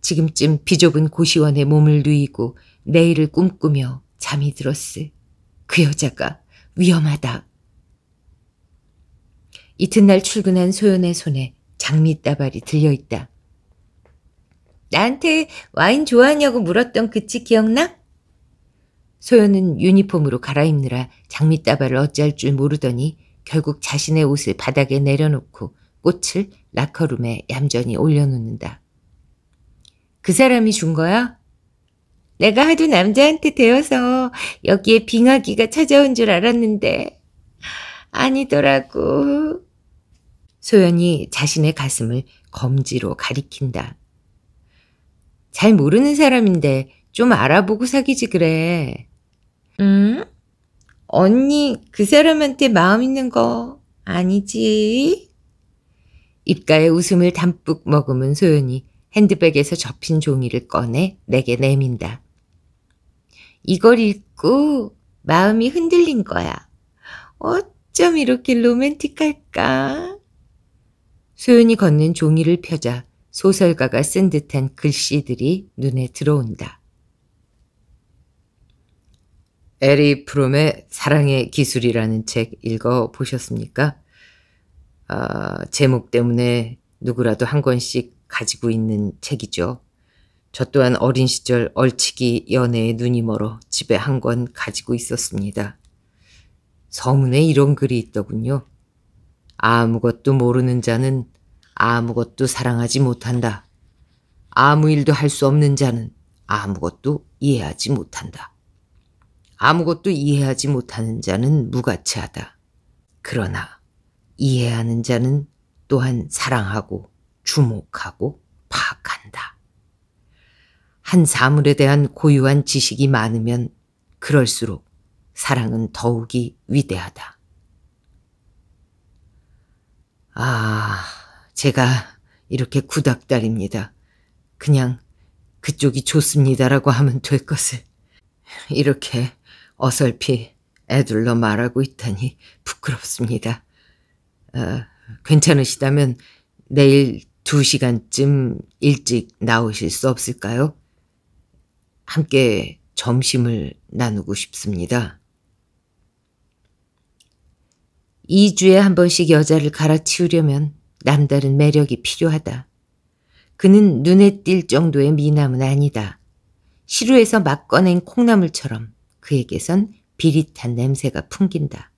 지금쯤 비좁은 고시원에 몸을 누이고 내일을 꿈꾸며 잠이 들었을 그 여자가 위험하다. 이튿날 출근한 소연의 손에 장미 따발이 들려있다. 나한테 와인 좋아하냐고 물었던 그치 기억나? 소연은 유니폼으로 갈아입느라 장미 따발을 어찌할 줄 모르더니 결국 자신의 옷을 바닥에 내려놓고 꽃을 라커룸에 얌전히 올려놓는다. 그 사람이 준 거야? 내가 하도 남자한테 되어서 여기에 빙하기가 찾아온 줄 알았는데 아니더라고. 소연이 자신의 가슴을 검지로 가리킨다. 잘 모르는 사람인데 좀 알아보고 사귀지 그래. 응? 언니 그 사람한테 마음 있는 거 아니지? 입가에 웃음을 담뿍 머금은 소연이 핸드백에서 접힌 종이를 꺼내 내게 내민다. 이걸 읽고 마음이 흔들린 거야. 어쩜 이렇게 로맨틱할까? 소연이 걷는 종이를 펴자 소설가가 쓴 듯한 글씨들이 눈에 들어온다. 에리 프롬의 사랑의 기술이라는 책 읽어 보셨습니까? 어, 제목 때문에 누구라도 한 권씩 가지고 있는 책이죠. 저 또한 어린 시절 얼치기 연애에 눈이 멀어 집에 한 권 가지고 있었습니다. 서문에 이런 글이 있더군요. 아무것도 모르는 자는 아무것도 사랑하지 못한다. 아무 일도 할 수 없는 자는 아무것도 이해하지 못한다. 아무것도 이해하지 못하는 자는 무가치하다. 그러나 이해하는 자는 또한 사랑하고 주목하고 파악한다. 한 사물에 대한 고유한 지식이 많으면 그럴수록 사랑은 더욱이 위대하다. 아, 제가 이렇게 구닥다립니다. 그냥 그쪽이 좋습니다라고 하면 될 것을 이렇게 어설피 애둘러 말하고 있다니 부끄럽습니다. 어, 괜찮으시다면 내일 두시간쯤 일찍 나오실 수 없을까요? 함께 점심을 나누고 싶습니다. 2주에 한 번씩 여자를 갈아치우려면 남다른 매력이 필요하다. 그는 눈에 띌 정도의 미남은 아니다. 시루에서 막 꺼낸 콩나물처럼 그에게선 비릿한 냄새가 풍긴다.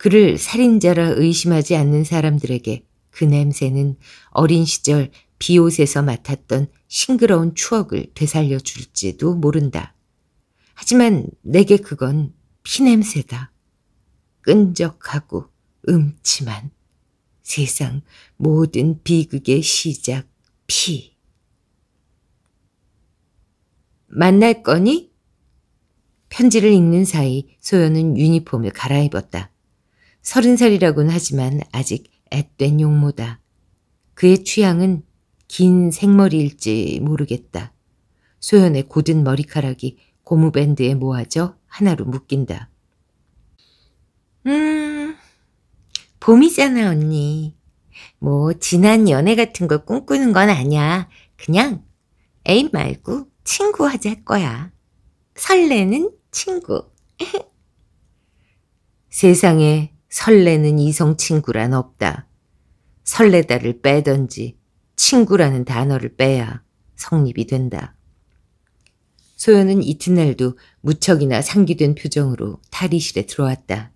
그를 살인자라 의심하지 않는 사람들에게 그 냄새는 어린 시절 비옷에서 맡았던 싱그러운 추억을 되살려 줄지도 모른다. 하지만 내게 그건 피냄새다. 끈적하고 음침한 세상 모든 비극의 시작 피. 만날 거니? 편지를 읽는 사이 소연은 유니폼을 갈아입었다. 서른 살이라곤 하지만 아직 앳된 용모다. 그의 취향은 긴 생머리일지 모르겠다. 소연의 고든 머리카락이 고무밴드에 모아져 하나로 묶인다. 음, 봄이잖아, 언니. 뭐, 지난 연애 같은 걸 꿈꾸는 건 아니야. 그냥 애인 말고 친구 하자 거야. 설레는 친구. 세상에 설레는 이성 친구란 없다. 설레다를 빼던지 친구라는 단어를 빼야 성립이 된다. 소연은 이튿날도 무척이나 상기된 표정으로 탈의실에 들어왔다.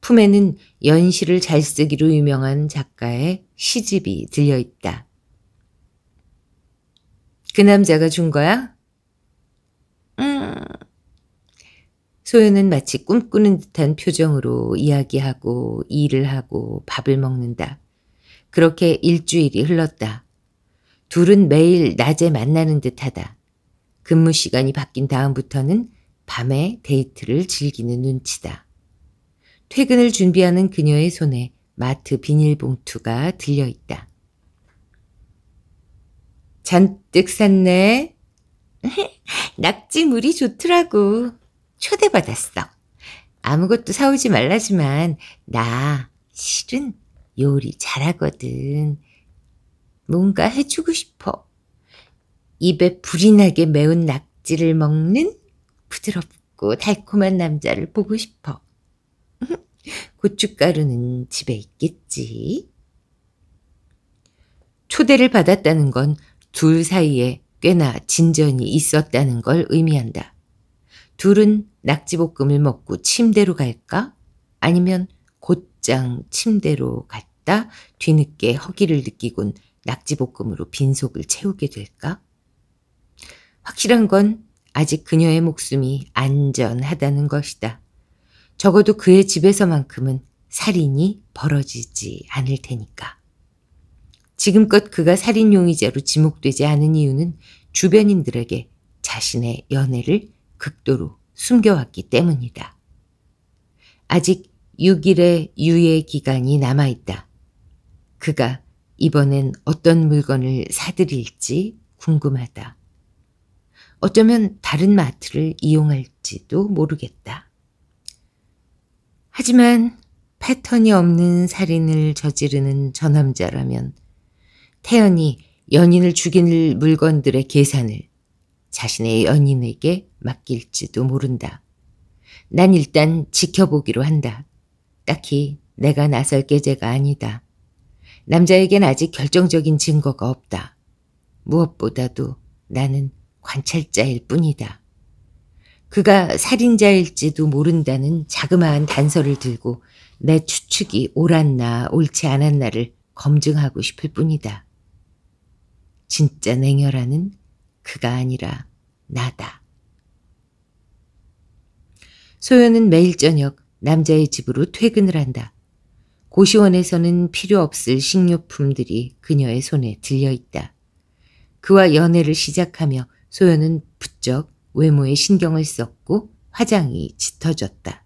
품에는 연시를 잘 쓰기로 유명한 작가의 시집이 들려있다. 그 남자가 준 거야? 음... 소연은 마치 꿈꾸는 듯한 표정으로 이야기하고 일을 하고 밥을 먹는다. 그렇게 일주일이 흘렀다. 둘은 매일 낮에 만나는 듯하다. 근무 시간이 바뀐 다음부터는 밤에 데이트를 즐기는 눈치다. 퇴근을 준비하는 그녀의 손에 마트 비닐봉투가 들려있다. 잔뜩 샀네. 낙지물이 좋더라고. 초대받았어. 아무것도 사오지 말라지만 나 실은 요리 잘하거든. 뭔가 해주고 싶어. 입에 불이 나게 매운 낙지를 먹는 부드럽고 달콤한 남자를 보고 싶어. 고춧가루는 집에 있겠지. 초대를 받았다는 건 둘 사이에 꽤나 진전이 있었다는 걸 의미한다. 둘은 낙지볶음을 먹고 침대로 갈까? 아니면 곧장 침대로 갔다 뒤늦게 허기를 느끼곤 낙지볶음으로 빈속을 채우게 될까? 확실한 건 아직 그녀의 목숨이 안전하다는 것이다. 적어도 그의 집에서만큼은 살인이 벌어지지 않을 테니까. 지금껏 그가 살인 용의자로 지목되지 않은 이유는 주변인들에게 자신의 연애를 극도로 숨겨왔기 때문이다. 아직 6일의 유예 기간이 남아있다. 그가 이번엔 어떤 물건을 사들일지 궁금하다. 어쩌면 다른 마트를 이용할지도 모르겠다. 하지만 패턴이 없는 살인을 저지르는 저 남자라면 태연이 연인을 죽인 물건들의 계산을 자신의 연인에게 맡길지도 모른다. 난 일단 지켜보기로 한다. 딱히 내가 나설 계제가 아니다. 남자에겐 아직 결정적인 증거가 없다. 무엇보다도 나는 관찰자일 뿐이다. 그가 살인자일지도 모른다는 자그마한 단서를 들고 내 추측이 옳았나 옳지 않았나를 검증하고 싶을 뿐이다. 진짜 냉혈하는 그가 아니라 나다. 소연은 매일 저녁 남자의 집으로 퇴근을 한다. 고시원에서는 필요 없을 식료품들이 그녀의 손에 들려 있다. 그와 연애를 시작하며 소연은 부쩍 외모에 신경을 썼고 화장이 짙어졌다.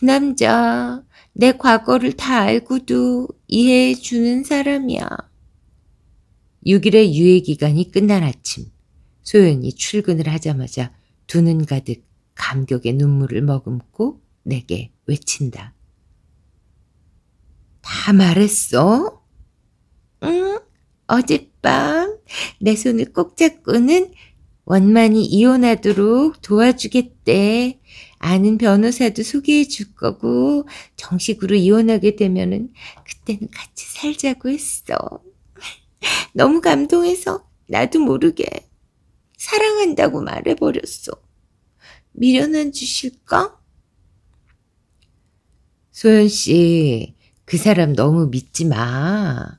그 남자, 내 과거를 다 알고도 이해해 주는 사람이야. 6일의 유예기간이 끝난 아침 소연이 출근을 하자마자 두 눈 가득 감격의 눈물을 머금고 내게 외친다. 다 말했어? 응, 어젯밤 내 손을 꼭 잡고는 원만히 이혼하도록 도와주겠대. 아는 변호사도 소개해 줄 거고 정식으로 이혼하게 되면은 그때는 같이 살자고 했어. 너무 감동해서 나도 모르게 사랑한다고 말해버렸어. 미련한 주실까? 소연씨, 그 사람 너무 믿지 마.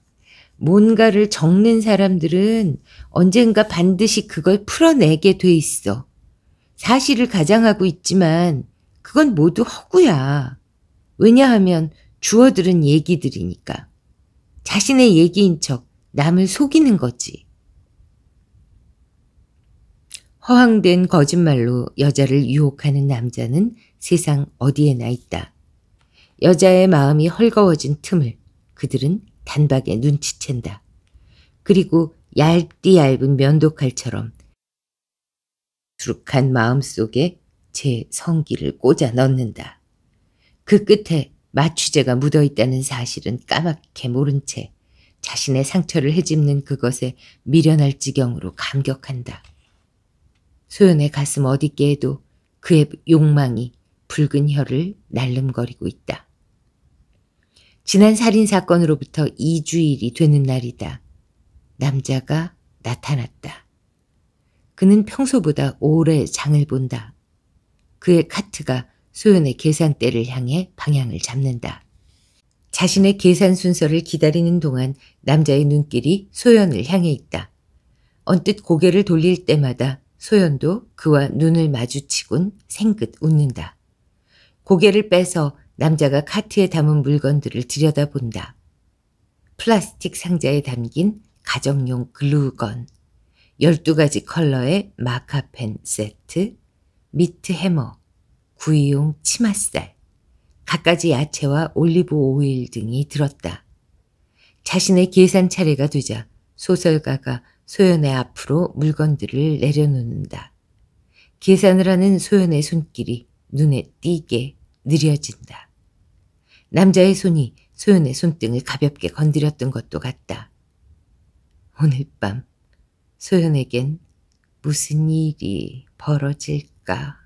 뭔가를 적는 사람들은 언젠가 반드시 그걸 풀어내게 돼 있어. 사실을 가장하고 있지만 그건 모두 허구야. 왜냐하면 주어들은 얘기들이니까. 자신의 얘기인 척 남을 속이는 거지. 허황된 거짓말로 여자를 유혹하는 남자는 세상 어디에나 있다. 여자의 마음이 헐거워진 틈을 그들은 단박에 눈치챈다. 그리고 얇디 얇은 면도칼처럼 두룩한 마음 속에 제 성기를 꽂아 넣는다. 그 끝에 마취제가 묻어 있다는 사실은 까맣게 모른 채 자신의 상처를 헤집는 그것에 미련할 지경으로 감격한다. 소연의 가슴 어디께에도 그의 욕망이 붉은 혀를 날름거리고 있다. 지난 살인사건으로부터 2주일이 되는 날이다. 남자가 나타났다. 그는 평소보다 오래 장을 본다. 그의 카트가 소연의 계산대를 향해 방향을 잡는다. 자신의 계산 순서를 기다리는 동안 남자의 눈길이 소연을 향해 있다. 언뜻 고개를 돌릴 때마다 소연도 그와 눈을 마주치곤 생긋 웃는다. 고개를 빼서 남자가 카트에 담은 물건들을 들여다본다. 플라스틱 상자에 담긴 가정용 글루건, 12가지 컬러의 마카펜 세트, 미트 해머, 구이용 치맛살, 갖가지 야채와 올리브 오일 등이 들었다. 자신의 계산 차례가 되자 소설가가 소연의 앞으로 물건들을 내려놓는다. 계산을 하는 소연의 손길이 눈에 띄게 느려진다. 남자의 손이 소연의 손등을 가볍게 건드렸던 것도 같다. 오늘 밤 소연에겐 무슨 일이 벌어질까?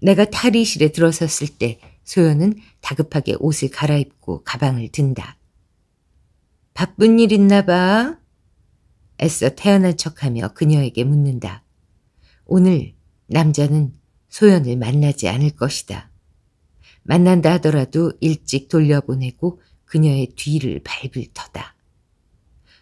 내가 탈의실에 들어섰을 때 소연은 다급하게 옷을 갈아입고 가방을 든다. 바쁜 일 있나 봐. 애써 태어난 척하며 그녀에게 묻는다. 오늘 남자는 소연을 만나지 않을 것이다. 만난다 하더라도 일찍 돌려보내고 그녀의 뒤를 밟을 터다.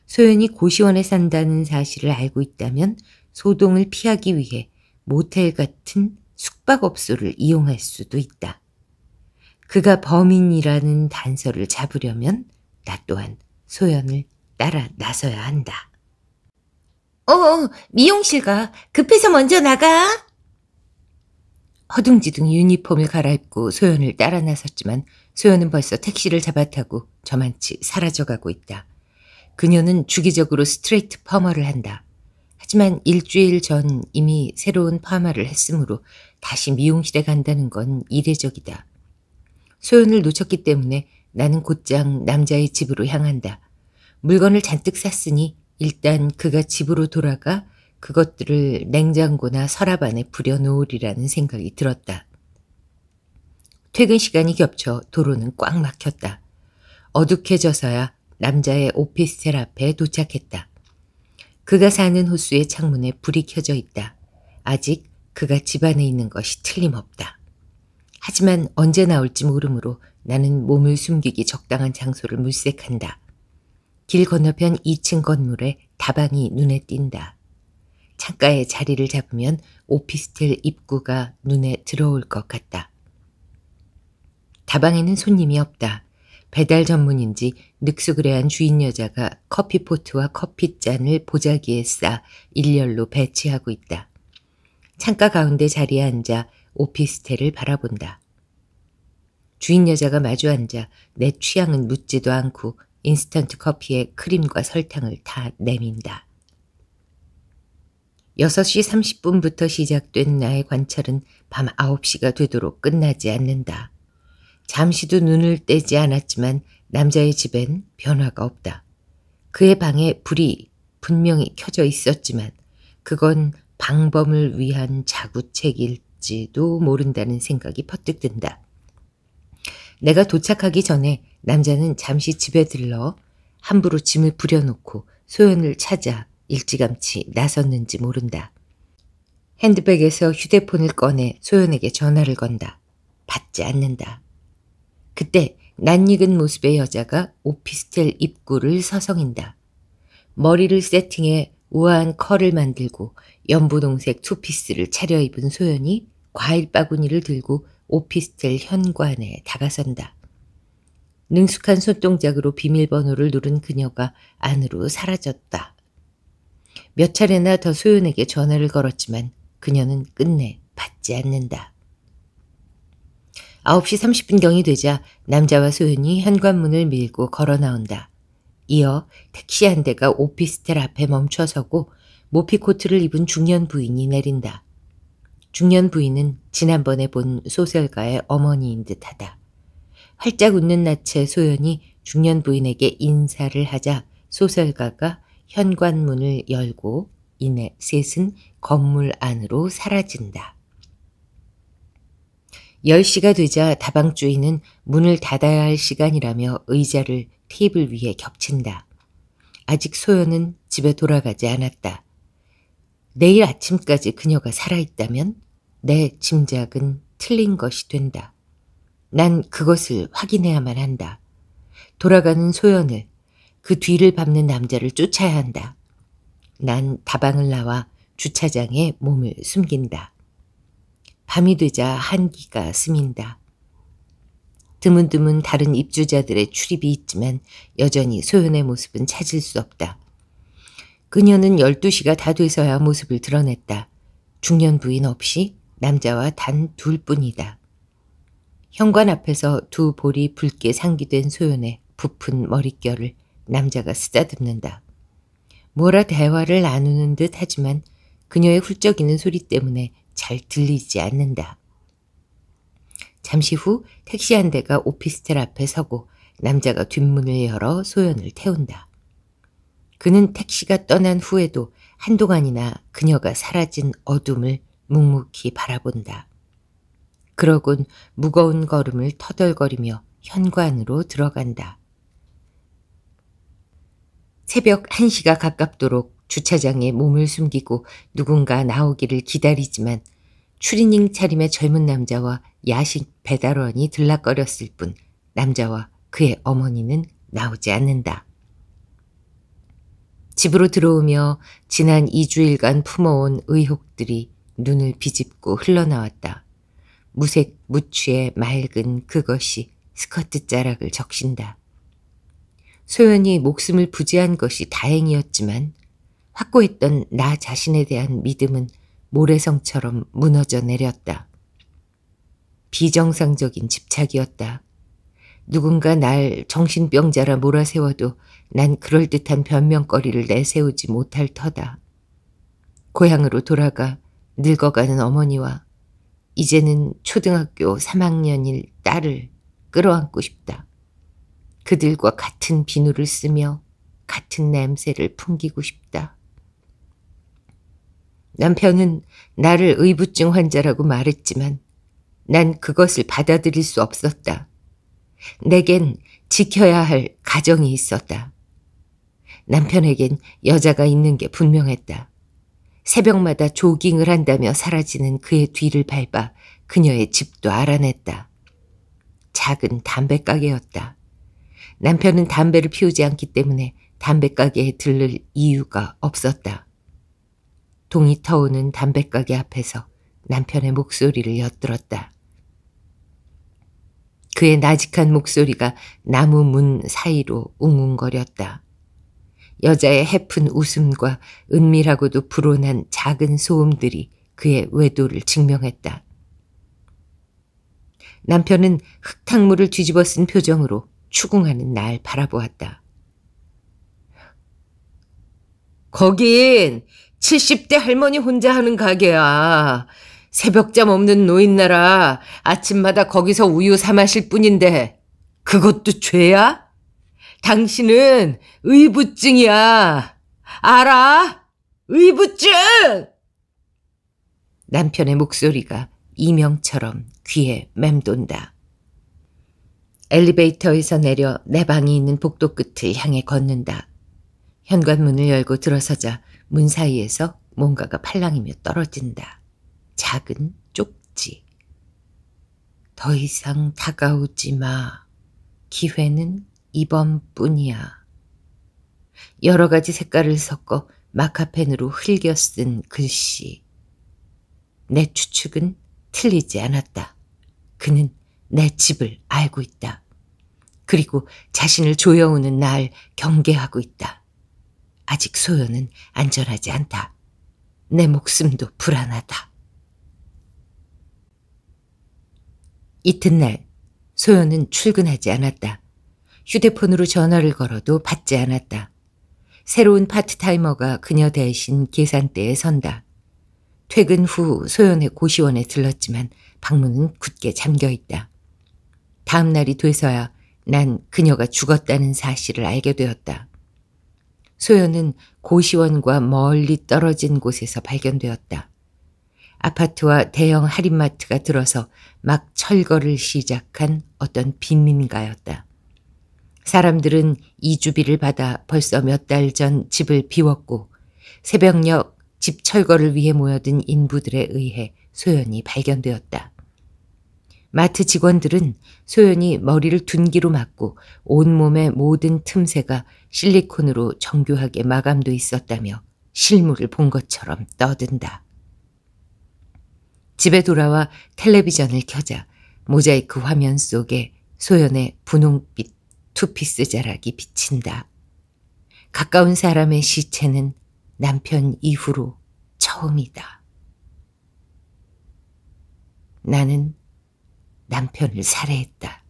소연이 고시원에 산다는 사실을 알고 있다면 소동을 피하기 위해 모텔 같은 숙박업소를 이용할 수도 있다. 그가 범인이라는 단서를 잡으려면 나 또한 소연을 따라 나서야 한다. 어, 어 미용실 가. 급해서 먼저 나가. 허둥지둥 유니폼을 갈아입고 소연을 따라 나섰지만 소연은 벌써 택시를 잡아타고 저만치 사라져가고 있다. 그녀는 주기적으로 스트레이트 퍼머를 한다. 하지만 일주일 전 이미 새로운 파마를 했으므로 다시 미용실에 간다는 건 이례적이다. 소연을 놓쳤기 때문에 나는 곧장 남자의 집으로 향한다. 물건을 잔뜩 샀으니 일단 그가 집으로 돌아가 그것들을 냉장고나 서랍 안에 부려놓으리라는 생각이 들었다. 퇴근 시간이 겹쳐 도로는 꽉 막혔다. 어둑해져서야 남자의 오피스텔 앞에 도착했다. 그가 사는 호수의 창문에 불이 켜져 있다. 아직 그가 집안에 있는 것이 틀림없다. 하지만 언제 나올지 모르므로 나는 몸을 숨기기 적당한 장소를 물색한다. 길 건너편 2층 건물에 다방이 눈에 띈다. 창가에 자리를 잡으면 오피스텔 입구가 눈에 들어올 것 같다. 다방에는 손님이 없다. 배달 전문인지 늑수그레한 주인 여자가 커피포트와 커피잔을 보자기에 싸 일렬로 배치하고 있다. 창가 가운데 자리에 앉아 오피스텔을 바라본다. 주인 여자가 마주 앉아 내 취향은 묻지도 않고 인스턴트 커피에 크림과 설탕을 다 내민다. 6시 30분부터 시작된 나의 관찰은 밤 9시가 되도록 끝나지 않는다. 잠시도 눈을 떼지 않았지만 남자의 집엔 변화가 없다. 그의 방에 불이 분명히 켜져 있었지만 그건 방범을 위한 자구책일지도 모른다는 생각이 퍼뜩 든다. 내가 도착하기 전에 남자는 잠시 집에 들러 함부로 짐을 부려놓고 소연을 찾아 일찌감치 나섰는지 모른다. 핸드백에서 휴대폰을 꺼내 소연에게 전화를 건다. 받지 않는다. 그때 낯익은 모습의 여자가 오피스텔 입구를 서성인다. 머리를 세팅해 우아한 컬을 만들고 연분홍색 투피스를 차려입은 소연이 과일 바구니를 들고 오피스텔 현관에 다가선다. 능숙한 손동작으로 비밀번호를 누른 그녀가 안으로 사라졌다. 몇 차례나 더 소연에게 전화를 걸었지만 그녀는 끝내 받지 않는다. 9시 30분경이 되자 남자와 소연이 현관문을 밀고 걸어 나온다. 이어 택시 한 대가 오피스텔 앞에 멈춰서고 모피 코트를 입은 중년 부인이 내린다. 중년 부인은 지난번에 본 소설가의 어머니인 듯하다. 활짝 웃는 낯의 소연이 중년 부인에게 인사를 하자 소설가가 현관문을 열고 이내 셋은 건물 안으로 사라진다. 10시가 되자 다방 주인은 문을 닫아야 할 시간이라며 의자를 테이블 위에 겹친다. 아직 소연은 집에 돌아가지 않았다. 내일 아침까지 그녀가 살아있다면 내 짐작은 틀린 것이 된다. 난 그것을 확인해야만 한다. 돌아가는 소연을, 그 뒤를 밟는 남자를 쫓아야 한다. 난 다방을 나와 주차장에 몸을 숨긴다. 밤이 되자 한기가 스민다. 드문드문 다른 입주자들의 출입이 있지만 여전히 소연의 모습은 찾을 수 없다. 그녀는 12시가 다 돼서야 모습을 드러냈다. 중년 부인 없이 남자와 단 둘뿐이다. 현관 앞에서 두 볼이 붉게 상기된 소연의 부푼 머릿결을 남자가 쓰다듬는다. 뭐라 대화를 나누는 듯 하지만 그녀의 훌쩍이는 소리 때문에 잘 들리지 않는다. 잠시 후 택시 한 대가 오피스텔 앞에 서고 남자가 뒷문을 열어 소연을 태운다. 그는 택시가 떠난 후에도 한동안이나 그녀가 사라진 어둠을 묵묵히 바라본다. 그러곤 무거운 걸음을 터덜거리며 현관으로 들어간다. 새벽 1시가 가깝도록 주차장에 몸을 숨기고 누군가 나오기를 기다리지만 추리닝 차림의 젊은 남자와 야식 배달원이 들락거렸을 뿐 남자와 그의 어머니는 나오지 않는다. 집으로 들어오며 지난 2주일간 품어온 의혹들이 눈을 비집고 흘러나왔다. 무색 무취의 맑은 그것이 스커트 자락을 적신다. 소연이 목숨을 부지한 것이 다행이었지만 확고했던 나 자신에 대한 믿음은 모래성처럼 무너져 내렸다. 비정상적인 집착이었다. 누군가 날 정신병자라 몰아세워도 난 그럴듯한 변명거리를 내세우지 못할 터다. 고향으로 돌아가 늙어가는 어머니와 이제는 초등학교 3학년일 딸을 끌어안고 싶다. 그들과 같은 비누를 쓰며 같은 냄새를 풍기고 싶다. 남편은 나를 의부증 환자라고 말했지만 난 그것을 받아들일 수 없었다. 내겐 지켜야 할 가정이 있었다. 남편에겐 여자가 있는 게 분명했다. 새벽마다 조깅을 한다며 사라지는 그의 뒤를 밟아 그녀의 집도 알아냈다. 작은 담배가게였다. 남편은 담배를 피우지 않기 때문에 담배가게에 들를 이유가 없었다. 동이 터오는 담배가게 앞에서 남편의 목소리를 엿들었다. 그의 나직한 목소리가 나무 문 사이로 웅웅거렸다. 여자의 해픈 웃음과 은밀하고도 불온한 작은 소음들이 그의 외도를 증명했다. 남편은 흙탕물을 뒤집어 쓴 표정으로 추궁하는 날 바라보았다. 거긴 70대 할머니 혼자 하는 가게야. 새벽잠 없는 노인나라 아침마다 거기서 우유 사 마실 뿐인데 그것도 죄야? 당신은 의부증이야. 알아? 의부증! 남편의 목소리가 이명처럼 귀에 맴돈다. 엘리베이터에서 내려 내 방이 있는 복도 끝을 향해 걷는다. 현관문을 열고 들어서자 문 사이에서 뭔가가 팔랑이며 떨어진다. 작은 쪽지. 더 이상 다가오지 마. 기회는 이번뿐이야. 여러 가지 색깔을 섞어 마카펜으로 흘겨 쓴 글씨. 내 추측은 틀리지 않았다. 그는 내 집을 알고 있다. 그리고 자신을 조여오는 날 경계하고 있다. 아직 소연은 안전하지 않다. 내 목숨도 불안하다. 이튿날 소연은 출근하지 않았다. 휴대폰으로 전화를 걸어도 받지 않았다. 새로운 파트타이머가 그녀 대신 계산대에 선다. 퇴근 후 소연의 고시원에 들렀지만 방문은 굳게 잠겨 있다. 다음 날이 돼서야 난 그녀가 죽었다는 사실을 알게 되었다. 소연은 고시원과 멀리 떨어진 곳에서 발견되었다. 아파트와 대형 할인마트가 들어서 막 철거를 시작한 어떤 빈민가였다. 사람들은 이주비를 받아 벌써 몇 달 전 집을 비웠고 새벽녘 집 철거를 위해 모여든 인부들에 의해 소연이 발견되었다. 마트 직원들은 소연이 머리를 둔기로 맞고 온몸의 모든 틈새가 실리콘으로 정교하게 마감돼 있었다며 실물을 본 것처럼 떠든다. 집에 돌아와 텔레비전을 켜자 모자이크 화면 속에 소연의 분홍빛 투피스 자락이 비친다. 가까운 사람의 시체는 남편 이후로 처음이다. 나는 남편을 살해했다.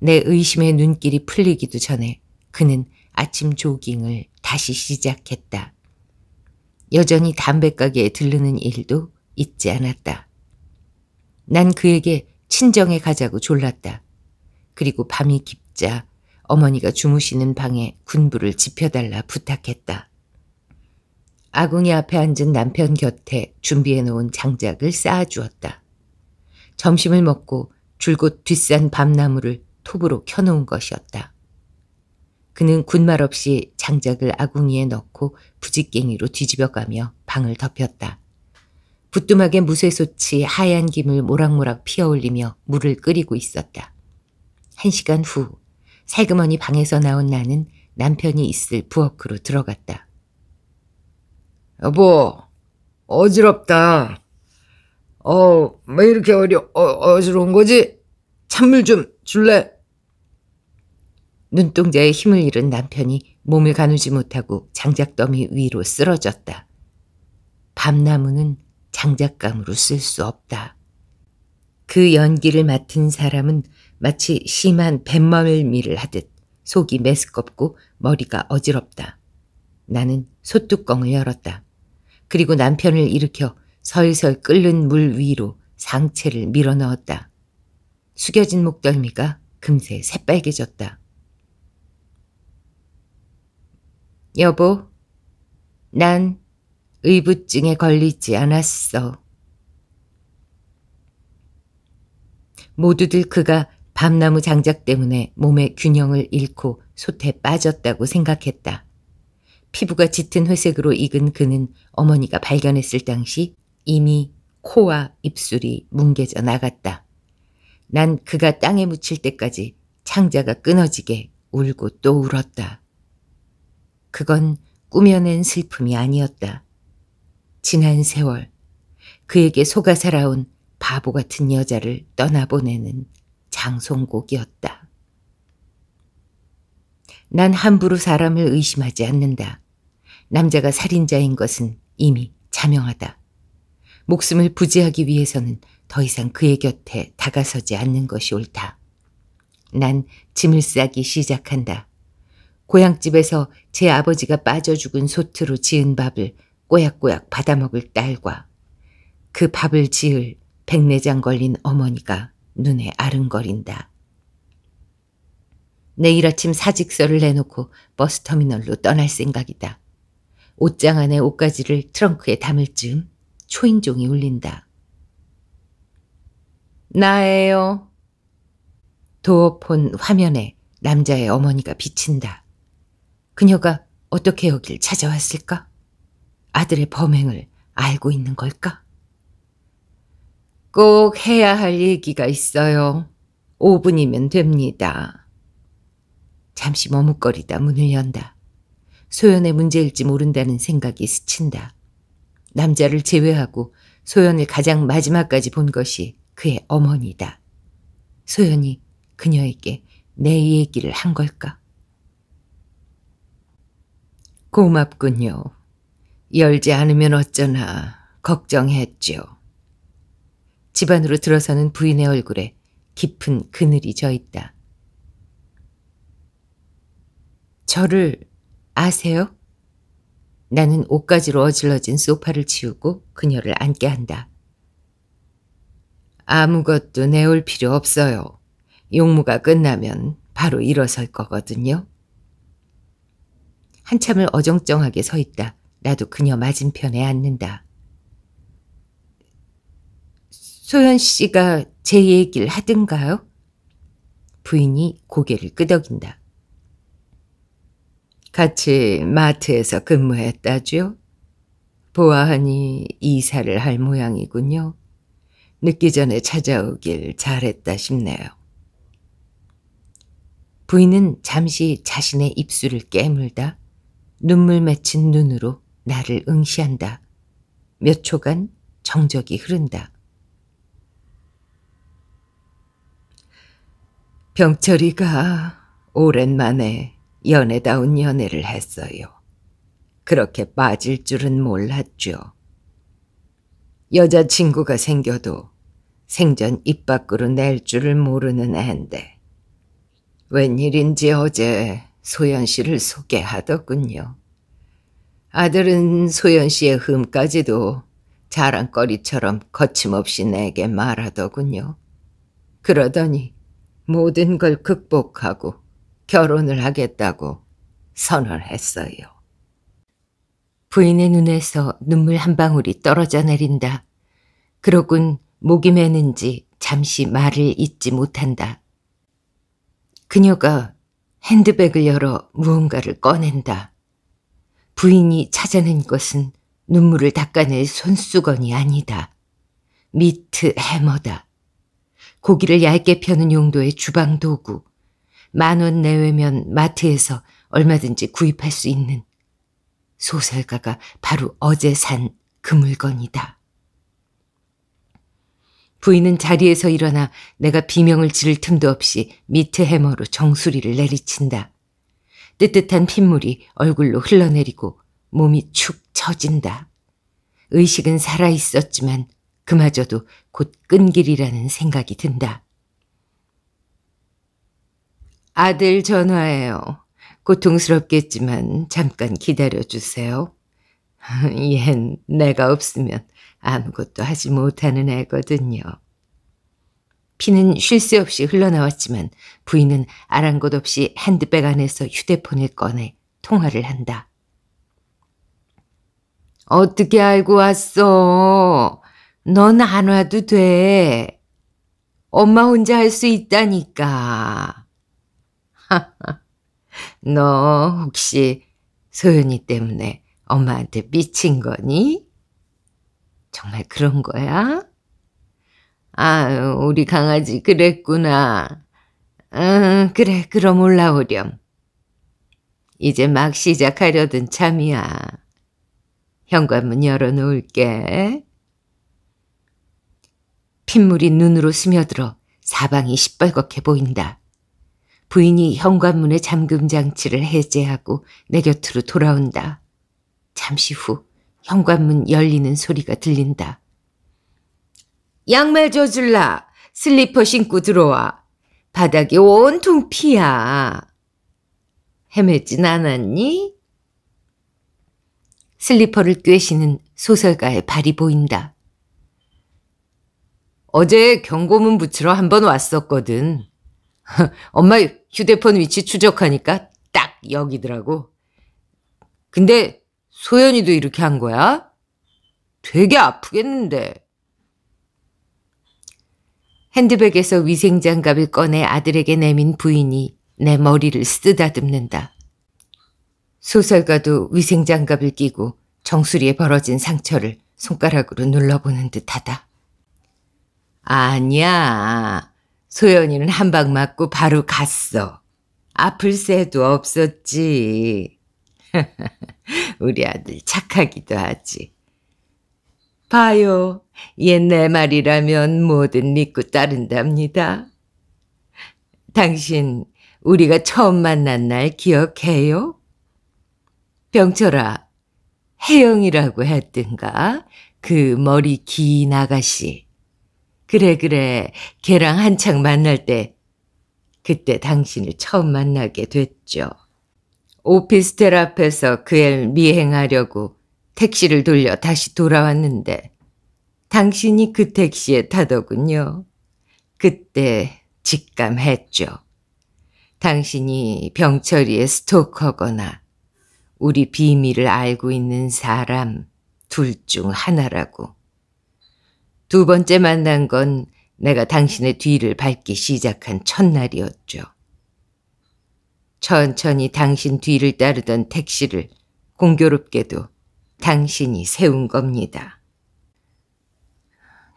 내 의심의 눈길이 풀리기도 전에 그는 아침 조깅을 다시 시작했다. 여전히 담배가게에 들르는 일도 잊지 않았다. 난 그에게 친정에 가자고 졸랐다. 그리고 밤이 깊자 어머니가 주무시는 방에 군부를 지펴달라 부탁했다. 아궁이 앞에 앉은 남편 곁에 준비해 놓은 장작을 쌓아주었다. 점심을 먹고 줄곧 뒷산 밤나무를 톱으로 켜놓은 것이었다. 그는 군말 없이 장작을 아궁이에 넣고 부지깽이로 뒤집어가며 방을 덮였다. 부뚜막에 무쇠솥이 하얀 김을 모락모락 피어올리며 물을 끓이고 있었다. 한 시간 후 살그머니 방에서 나온 나는 남편이 있을 부엌으로 들어갔다. 여보, 어지럽다. 어, 왜 이렇게 어려, 어, 어지러운 거지? 찬물 좀 줄래? 눈동자에 힘을 잃은 남편이 몸을 가누지 못하고 장작더미 위로 쓰러졌다. 밤나무는 장작감으로 쓸 수 없다. 그 연기를 맡은 사람은 마치 심한 뱃멀미를 하듯 속이 메스껍고 머리가 어지럽다. 나는 소뚜껑을 열었다. 그리고 남편을 일으켜 설설 끓는 물 위로 상체를 밀어넣었다. 숙여진 목덜미가 금세 새빨개졌다. 여보, 난 의부증에 걸리지 않았어. 모두들 그가 밤나무 장작 때문에 몸의 균형을 잃고 솥에 빠졌다고 생각했다. 피부가 짙은 회색으로 익은 그는 어머니가 발견했을 당시 이미 코와 입술이 뭉개져 나갔다. 난 그가 땅에 묻힐 때까지 창자가 끊어지게 울고 또 울었다. 그건 꾸며낸 슬픔이 아니었다. 지난 세월 그에게 속아 살아온 바보 같은 여자를 떠나보내는 장송곡이었다. 난 함부로 사람을 의심하지 않는다. 남자가 살인자인 것은 이미 자명하다. 목숨을 부지하기 위해서는 더 이상 그의 곁에 다가서지 않는 것이 옳다. 난 짐을 싸기 시작한다. 고향집에서 제 아버지가 빠져 죽은 소트로 지은 밥을 꼬약꼬약 받아먹을 딸과 그 밥을 지을 백내장 걸린 어머니가 눈에 아른거린다. 내일 아침 사직서를 내놓고 버스터미널로 떠날 생각이다. 옷장 안에 옷가지를 트렁크에 담을 즈음 초인종이 울린다. 나예요. 도어폰 화면에 남자의 어머니가 비친다. 그녀가 어떻게 여길 찾아왔을까? 아들의 범행을 알고 있는 걸까? 꼭 해야 할 얘기가 있어요. 5분이면 됩니다. 잠시 머뭇거리다 문을 연다. 소연의 문제일지 모른다는 생각이 스친다. 남자를 제외하고 소연을 가장 마지막까지 본 것이 그의 어머니다. 소연이 그녀에게 내 얘기를 한 걸까? 고맙군요. 열지 않으면 어쩌나 걱정했죠집 안으로 들어서는 부인의 얼굴에 깊은 그늘이 져 있다. 저를 아세요? 나는 옷가지로 어질러진 소파를 치우고 그녀를 앉게 한다. 아무것도 내올 필요 없어요. 용무가 끝나면 바로 일어설 거거든요. 한참을 어정쩡하게 서 있다. 나도 그녀 맞은편에 앉는다. 소연 씨가 제 얘기를 하든가요? 부인이 고개를 끄덕인다. 같이 마트에서 근무했다지요? 보아하니 이사를 할 모양이군요. 늦기 전에 찾아오길 잘했다 싶네요. 부인은 잠시 자신의 입술을 깨물다 눈물 맺힌 눈으로 나를 응시한다. 몇 초간 정적이 흐른다. 병철이가 오랜만에 연애다운 연애를 했어요. 그렇게 빠질 줄은 몰랐죠. 여자친구가 생겨도 생전 입 밖으로 낼 줄을 모르는 앤데 웬일인지 어제 소연 씨를 소개하더군요. 아들은 소연 씨의 흠까지도 자랑거리처럼 거침없이 내게 말하더군요. 그러더니 모든 걸 극복하고 결혼을 하겠다고 선언 했어요. 부인의 눈에서 눈물 한 방울이 떨어져 내린다. 그러군 목이 매는지 잠시 말을 잇지 못한다. 그녀가 핸드백을 열어 무언가를 꺼낸다. 부인이 찾아낸 것은 눈물을 닦아낼 손수건이 아니다. 미트 해머다. 고기를 얇게 펴는 용도의 주방 도구. 만원 내외면 마트에서 얼마든지 구입할 수 있는 소설가가 바로 어제 산 그 물건이다. 부인은 자리에서 일어나 내가 비명을 지를 틈도 없이 미트 해머로 정수리를 내리친다. 뜨뜻한 핏물이 얼굴로 흘러내리고 몸이 축 처진다. 의식은 살아있었지만 그마저도 곧 끈길이라는 생각이 든다. 아들 전화예요. 고통스럽겠지만 잠깐 기다려주세요. 얜 내가 없으면 아무것도 하지 못하는 애거든요. 피는 쉴 새 없이 흘러나왔지만 부인은 아랑곳 없이 핸드백 안에서 휴대폰을 꺼내 통화를 한다. 어떻게 알고 왔어? 넌 안 와도 돼. 엄마 혼자 할 수 있다니까. 너 혹시 소연이 때문에 엄마한테 미친 거니? 정말 그런 거야? 아, 우리 강아지 그랬구나. 응, 그래, 그럼 올라오렴. 이제 막 시작하려던 참이야. 현관문 열어놓을게. 핏물이 눈으로 스며들어 사방이 시뻘겋게 보인다. 부인이 현관문에 잠금 장치를 해제하고 내 곁으로 돌아온다. 잠시 후 현관문 열리는 소리가 들린다. 양말 젖을라. 슬리퍼 신고 들어와. 바닥이 온통 피야. 헤맸진 않았니? 슬리퍼를 꿰시는 소설가의 발이 보인다. 어제 경고문 붙이러 한 번 왔었거든. 엄마 휴대폰 위치 추적하니까 딱 여기더라고. 근데 소연이도 이렇게 한 거야? 되게 아프겠는데. 핸드백에서 위생장갑을 꺼내 아들에게 내민 부인이 내 머리를 쓰다듬는다. 소설가도 위생장갑을 끼고 정수리에 벌어진 상처를 손가락으로 눌러보는 듯하다. 아니야. 소연이는 한 방 맞고 바로 갔어. 아플 새도 없었지. 우리 아들 착하기도 하지. 봐요. 옛날 말이라면 뭐든 믿고 따른답니다. 당신, 우리가 처음 만난 날 기억해요? 병철아, 혜영이라고 했든가, 그 머리 긴 아가씨. 그래, 그래, 걔랑 한창 만날 때, 그때 당신을 처음 만나게 됐죠. 오피스텔 앞에서 그애 미행하려고 택시를 돌려 다시 돌아왔는데 당신이 그 택시에 타더군요. 그때 직감했죠. 당신이 병철이의 스토커거나 우리 비밀을 알고 있는 사람 둘 중 하나라고. 두 번째 만난 건 내가 당신의 뒤를 밟기 시작한 첫날이었죠. 천천히 당신 뒤를 따르던 택시를 공교롭게도 당신이 세운 겁니다.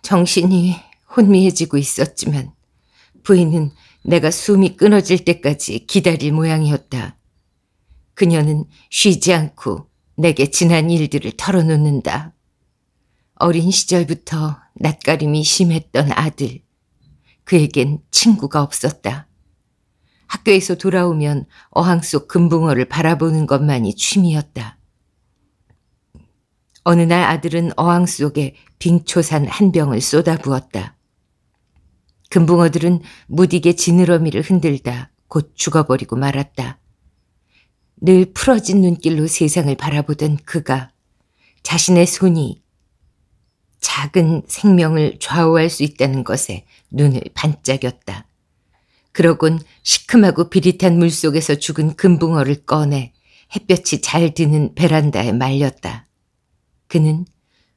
정신이 혼미해지고 있었지만 부인은 내가 숨이 끊어질 때까지 기다릴 모양이었다. 그녀는 쉬지 않고 내게 지난 일들을 털어놓는다. 어린 시절부터 낯가림이 심했던 아들. 그에겐 친구가 없었다. 학교에서 돌아오면 어항 속 금붕어를 바라보는 것만이 취미였다. 어느 날 아들은 어항 속에 빙초산 한 병을 쏟아부었다. 금붕어들은 무디게 지느러미를 흔들다 곧 죽어버리고 말았다. 늘 풀어진 눈길로 세상을 바라보던 그가 자신의 손이 작은 생명을 좌우할 수 있다는 것에 눈을 반짝였다. 그러곤 시큼하고 비릿한 물속에서 죽은 금붕어를 꺼내 햇볕이 잘 드는 베란다에 말렸다. 그는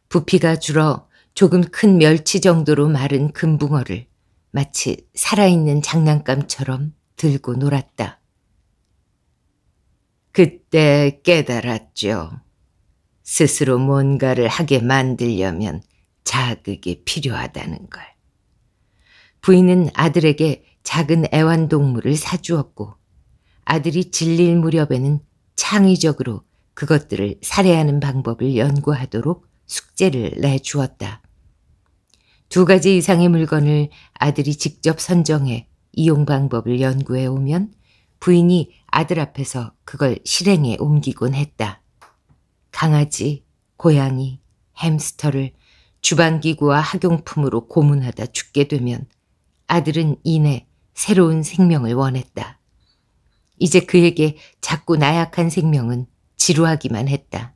부피가 줄어 조금 큰 멸치 정도로 마른 금붕어를 마치 살아있는 장난감처럼 들고 놀았다. 그때 깨달았죠. 스스로 뭔가를 하게 만들려면 자극이 필요하다는 걸. 부인은 아들에게 작은 애완동물을 사주었고 아들이 질릴 무렵에는 창의적으로 그것들을 살해하는 방법을 연구하도록 숙제를 내주었다. 두 가지 이상의 물건을 아들이 직접 선정해 이용 방법을 연구해 오면 부인이 아들 앞에서 그걸 실행에 옮기곤 했다. 강아지, 고양이, 햄스터를 주방기구와 학용품으로 고문하다 죽게 되면 아들은 이내 새로운 생명을 원했다. 이제 그에게 작고 나약한 생명은 지루하기만 했다.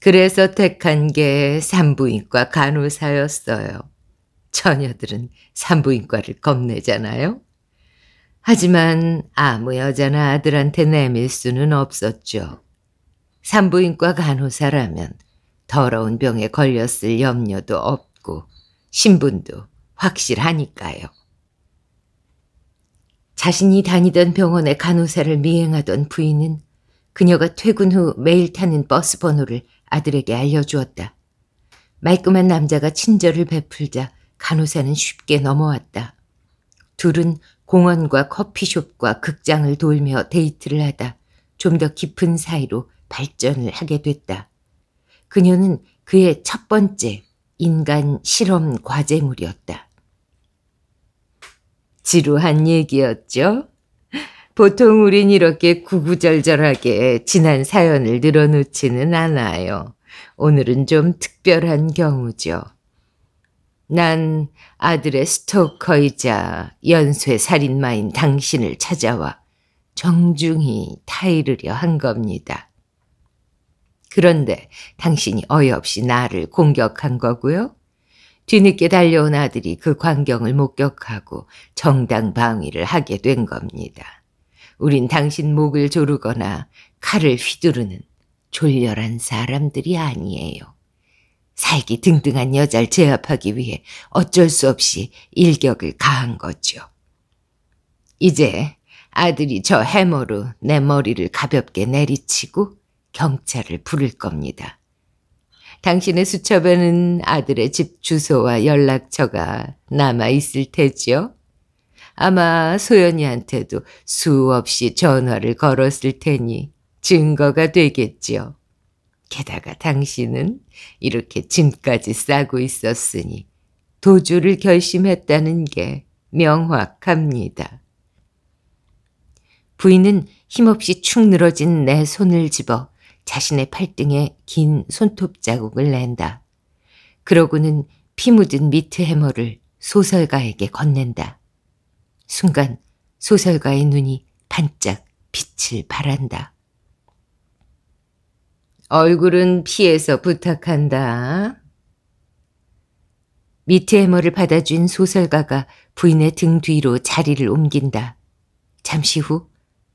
그래서 택한 게 산부인과 간호사였어요. 처녀들은 산부인과를 겁내잖아요. 하지만 아무 여자나 아들한테 내밀 수는 없었죠. 산부인과 간호사라면 더러운 병에 걸렸을 염려도 없고 신분도 확실하니까요. 자신이 다니던 병원의 간호사를 미행하던 부인은 그녀가 퇴근 후 매일 타는 버스 번호를 아들에게 알려주었다. 말끔한 남자가 친절을 베풀자 간호사는 쉽게 넘어왔다. 둘은 공원과 커피숍과 극장을 돌며 데이트를 하다 좀 더 깊은 사이로 발전을 하게 됐다. 그녀는 그의 첫 번째 인간 실험 과제물이었다. 지루한 얘기였죠. 보통 우린 이렇게 구구절절하게 지난 사연을 늘어놓지는 않아요. 오늘은 좀 특별한 경우죠. 난 아들의 스토커이자 연쇄 살인마인 당신을 찾아와 정중히 타이르려 한 겁니다. 그런데 당신이 어이없이 나를 공격한 거고요. 뒤늦게 달려온 아들이 그 광경을 목격하고 정당 방위를 하게 된 겁니다. 우린 당신 목을 조르거나 칼을 휘두르는 졸렬한 사람들이 아니에요. 살기 등등한 여자를 제압하기 위해 어쩔 수 없이 일격을 가한 거죠. 이제 아들이 저 해머로 내 머리를 가볍게 내리치고 경찰을 부를 겁니다. 당신의 수첩에는 아들의 집 주소와 연락처가 남아 있을 테지요. 아마 소연이한테도 수없이 전화를 걸었을 테니 증거가 되겠지요. 게다가 당신은 이렇게 짐까지 싸고 있었으니 도주를 결심했다는 게 명확합니다. 부인은 힘없이 축 늘어진 내 손을 집어 자신의 팔등에 긴 손톱 자국을 낸다. 그러고는 피 묻은 미트 해머를 소설가에게 건넨다. 순간 소설가의 눈이 반짝 빛을 발한다. 얼굴은 피해서 부탁한다. 미트 해머를 받아준 소설가가 부인의 등 뒤로 자리를 옮긴다. 잠시 후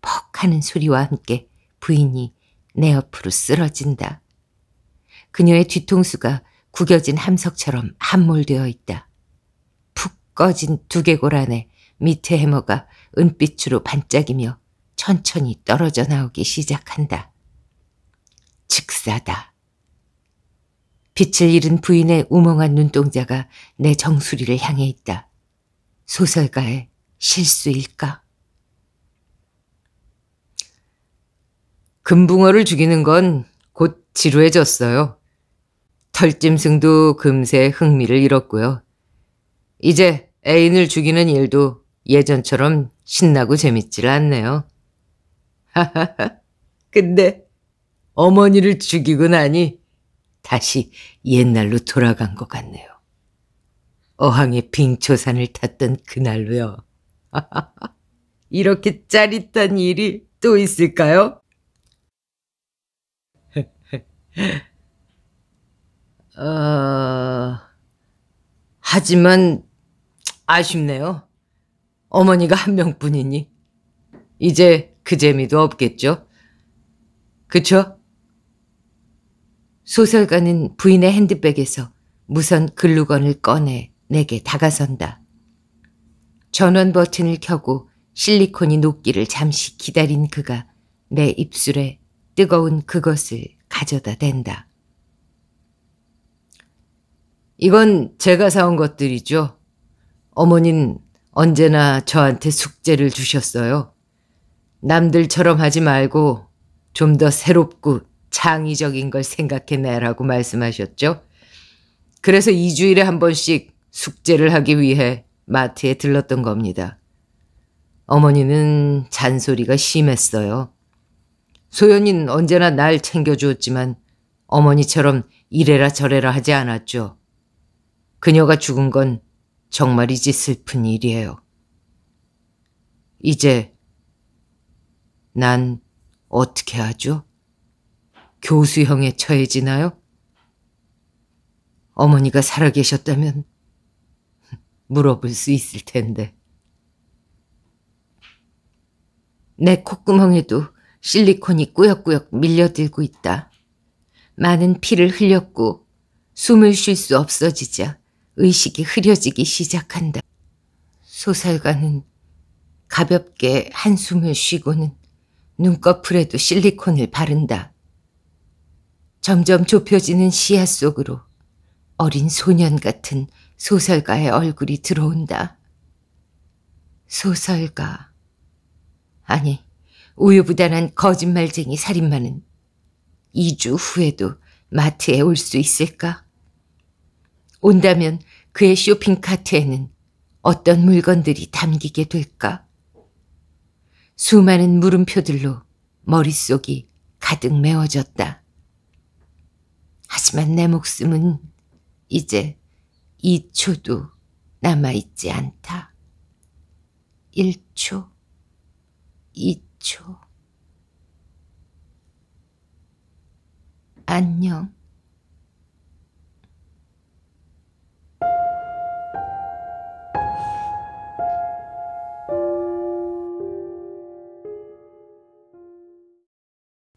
퍽 하는 소리와 함께 부인이 내 옆으로 쓰러진다. 그녀의 뒤통수가 구겨진 함석처럼 함몰되어 있다. 푹 꺼진 두개골 안에 밑에 해머가 은빛으로 반짝이며 천천히 떨어져 나오기 시작한다. 즉사다. 빛을 잃은 부인의 우멍한 눈동자가 내 정수리를 향해 있다. 소설가의 실수일까? 금붕어를 죽이는 건 곧 지루해졌어요. 털짐승도 금세 흥미를 잃었고요. 이제 애인을 죽이는 일도 예전처럼 신나고 재밌질 않네요. 하하하. 근데 어머니를 죽이고 나니 다시 옛날로 돌아간 것 같네요. 어항에 빙초산을 탔던 그날로요. 이렇게 짜릿한 일이 또 있을까요? 어, 하지만 아쉽네요. 어머니가 한 명뿐이니. 이제 그 재미도 없겠죠. 그쵸? 소설가는 부인의 핸드백에서 무선 글루건을 꺼내 내게 다가선다. 전원 버튼을 켜고 실리콘이 녹기를 잠시 기다린 그가 내 입술에 뜨거운 그것을 가져다 댄다. 이건 제가 사온 것들이죠. 어머닌 언제나 저한테 숙제를 주셨어요. 남들처럼 하지 말고 좀 더 새롭고 창의적인 걸 생각해내라고 말씀하셨죠. 그래서 2주일에 한 번씩 숙제를 하기 위해 마트에 들렀던 겁니다. 어머니는 잔소리가 심했어요. 소연이는 언제나 날 챙겨주었지만 어머니처럼 이래라 저래라 하지 않았죠. 그녀가 죽은 건 정말이지 슬픈 일이에요. 이제 난 어떻게 하죠? 교수형에 처해지나요? 어머니가 살아계셨다면 물어볼 수 있을 텐데. 내 콧구멍에도 실리콘이 꾸역꾸역 밀려들고 있다. 많은 피를 흘렸고 숨을 쉴 수 없어지자 의식이 흐려지기 시작한다. 소설가는 가볍게 한숨을 쉬고는 눈꺼풀에도 실리콘을 바른다. 점점 좁혀지는 시야 속으로 어린 소년 같은 소설가의 얼굴이 들어온다. 소설가. 아니, 우유부단한 거짓말쟁이 살인마는 2주 후에도 마트에 올 수 있을까? 온다면 그의 쇼핑 카트에는 어떤 물건들이 담기게 될까? 수많은 물음표들로 머릿속이 가득 메워졌다. 하지만 내 목숨은 이제 2초도 남아있지 않다. 1초, 2초. 초. 그렇죠. 안녕.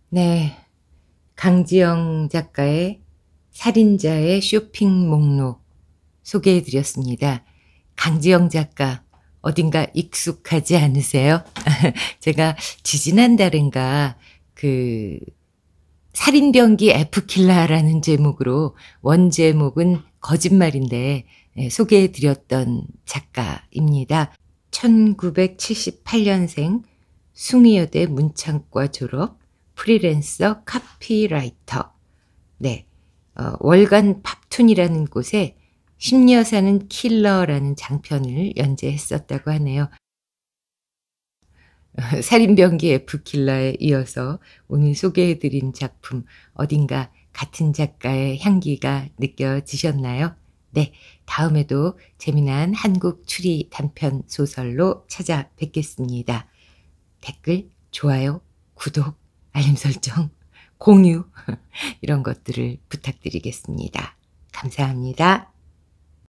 네. 강지영 작가의 살인자의 쇼핑 목록 소개해 드렸습니다. 강지영 작가 어딘가 익숙하지 않으세요? 제가 지지난달인가 그 살인병기 에프킬라라는 제목으로 원 제목은 거짓말인데 예, 소개해 드렸던 작가입니다. 1978년생 숭이여대 문창과 졸업 프리랜서 카피라이터 네 어, 월간 팝툰이라는 곳에 심리여사는 킬러라는 장편을 연재했었다고 하네요. 살인병기의 부킬러에 이어서 오늘 소개해드린 작품 어딘가 같은 작가의 향기가 느껴지셨나요? 네, 다음에도 재미난 한국 추리 단편 소설로 찾아뵙겠습니다. 댓글, 좋아요, 구독, 알림 설정, 공유 이런 것들을 부탁드리겠습니다. 감사합니다.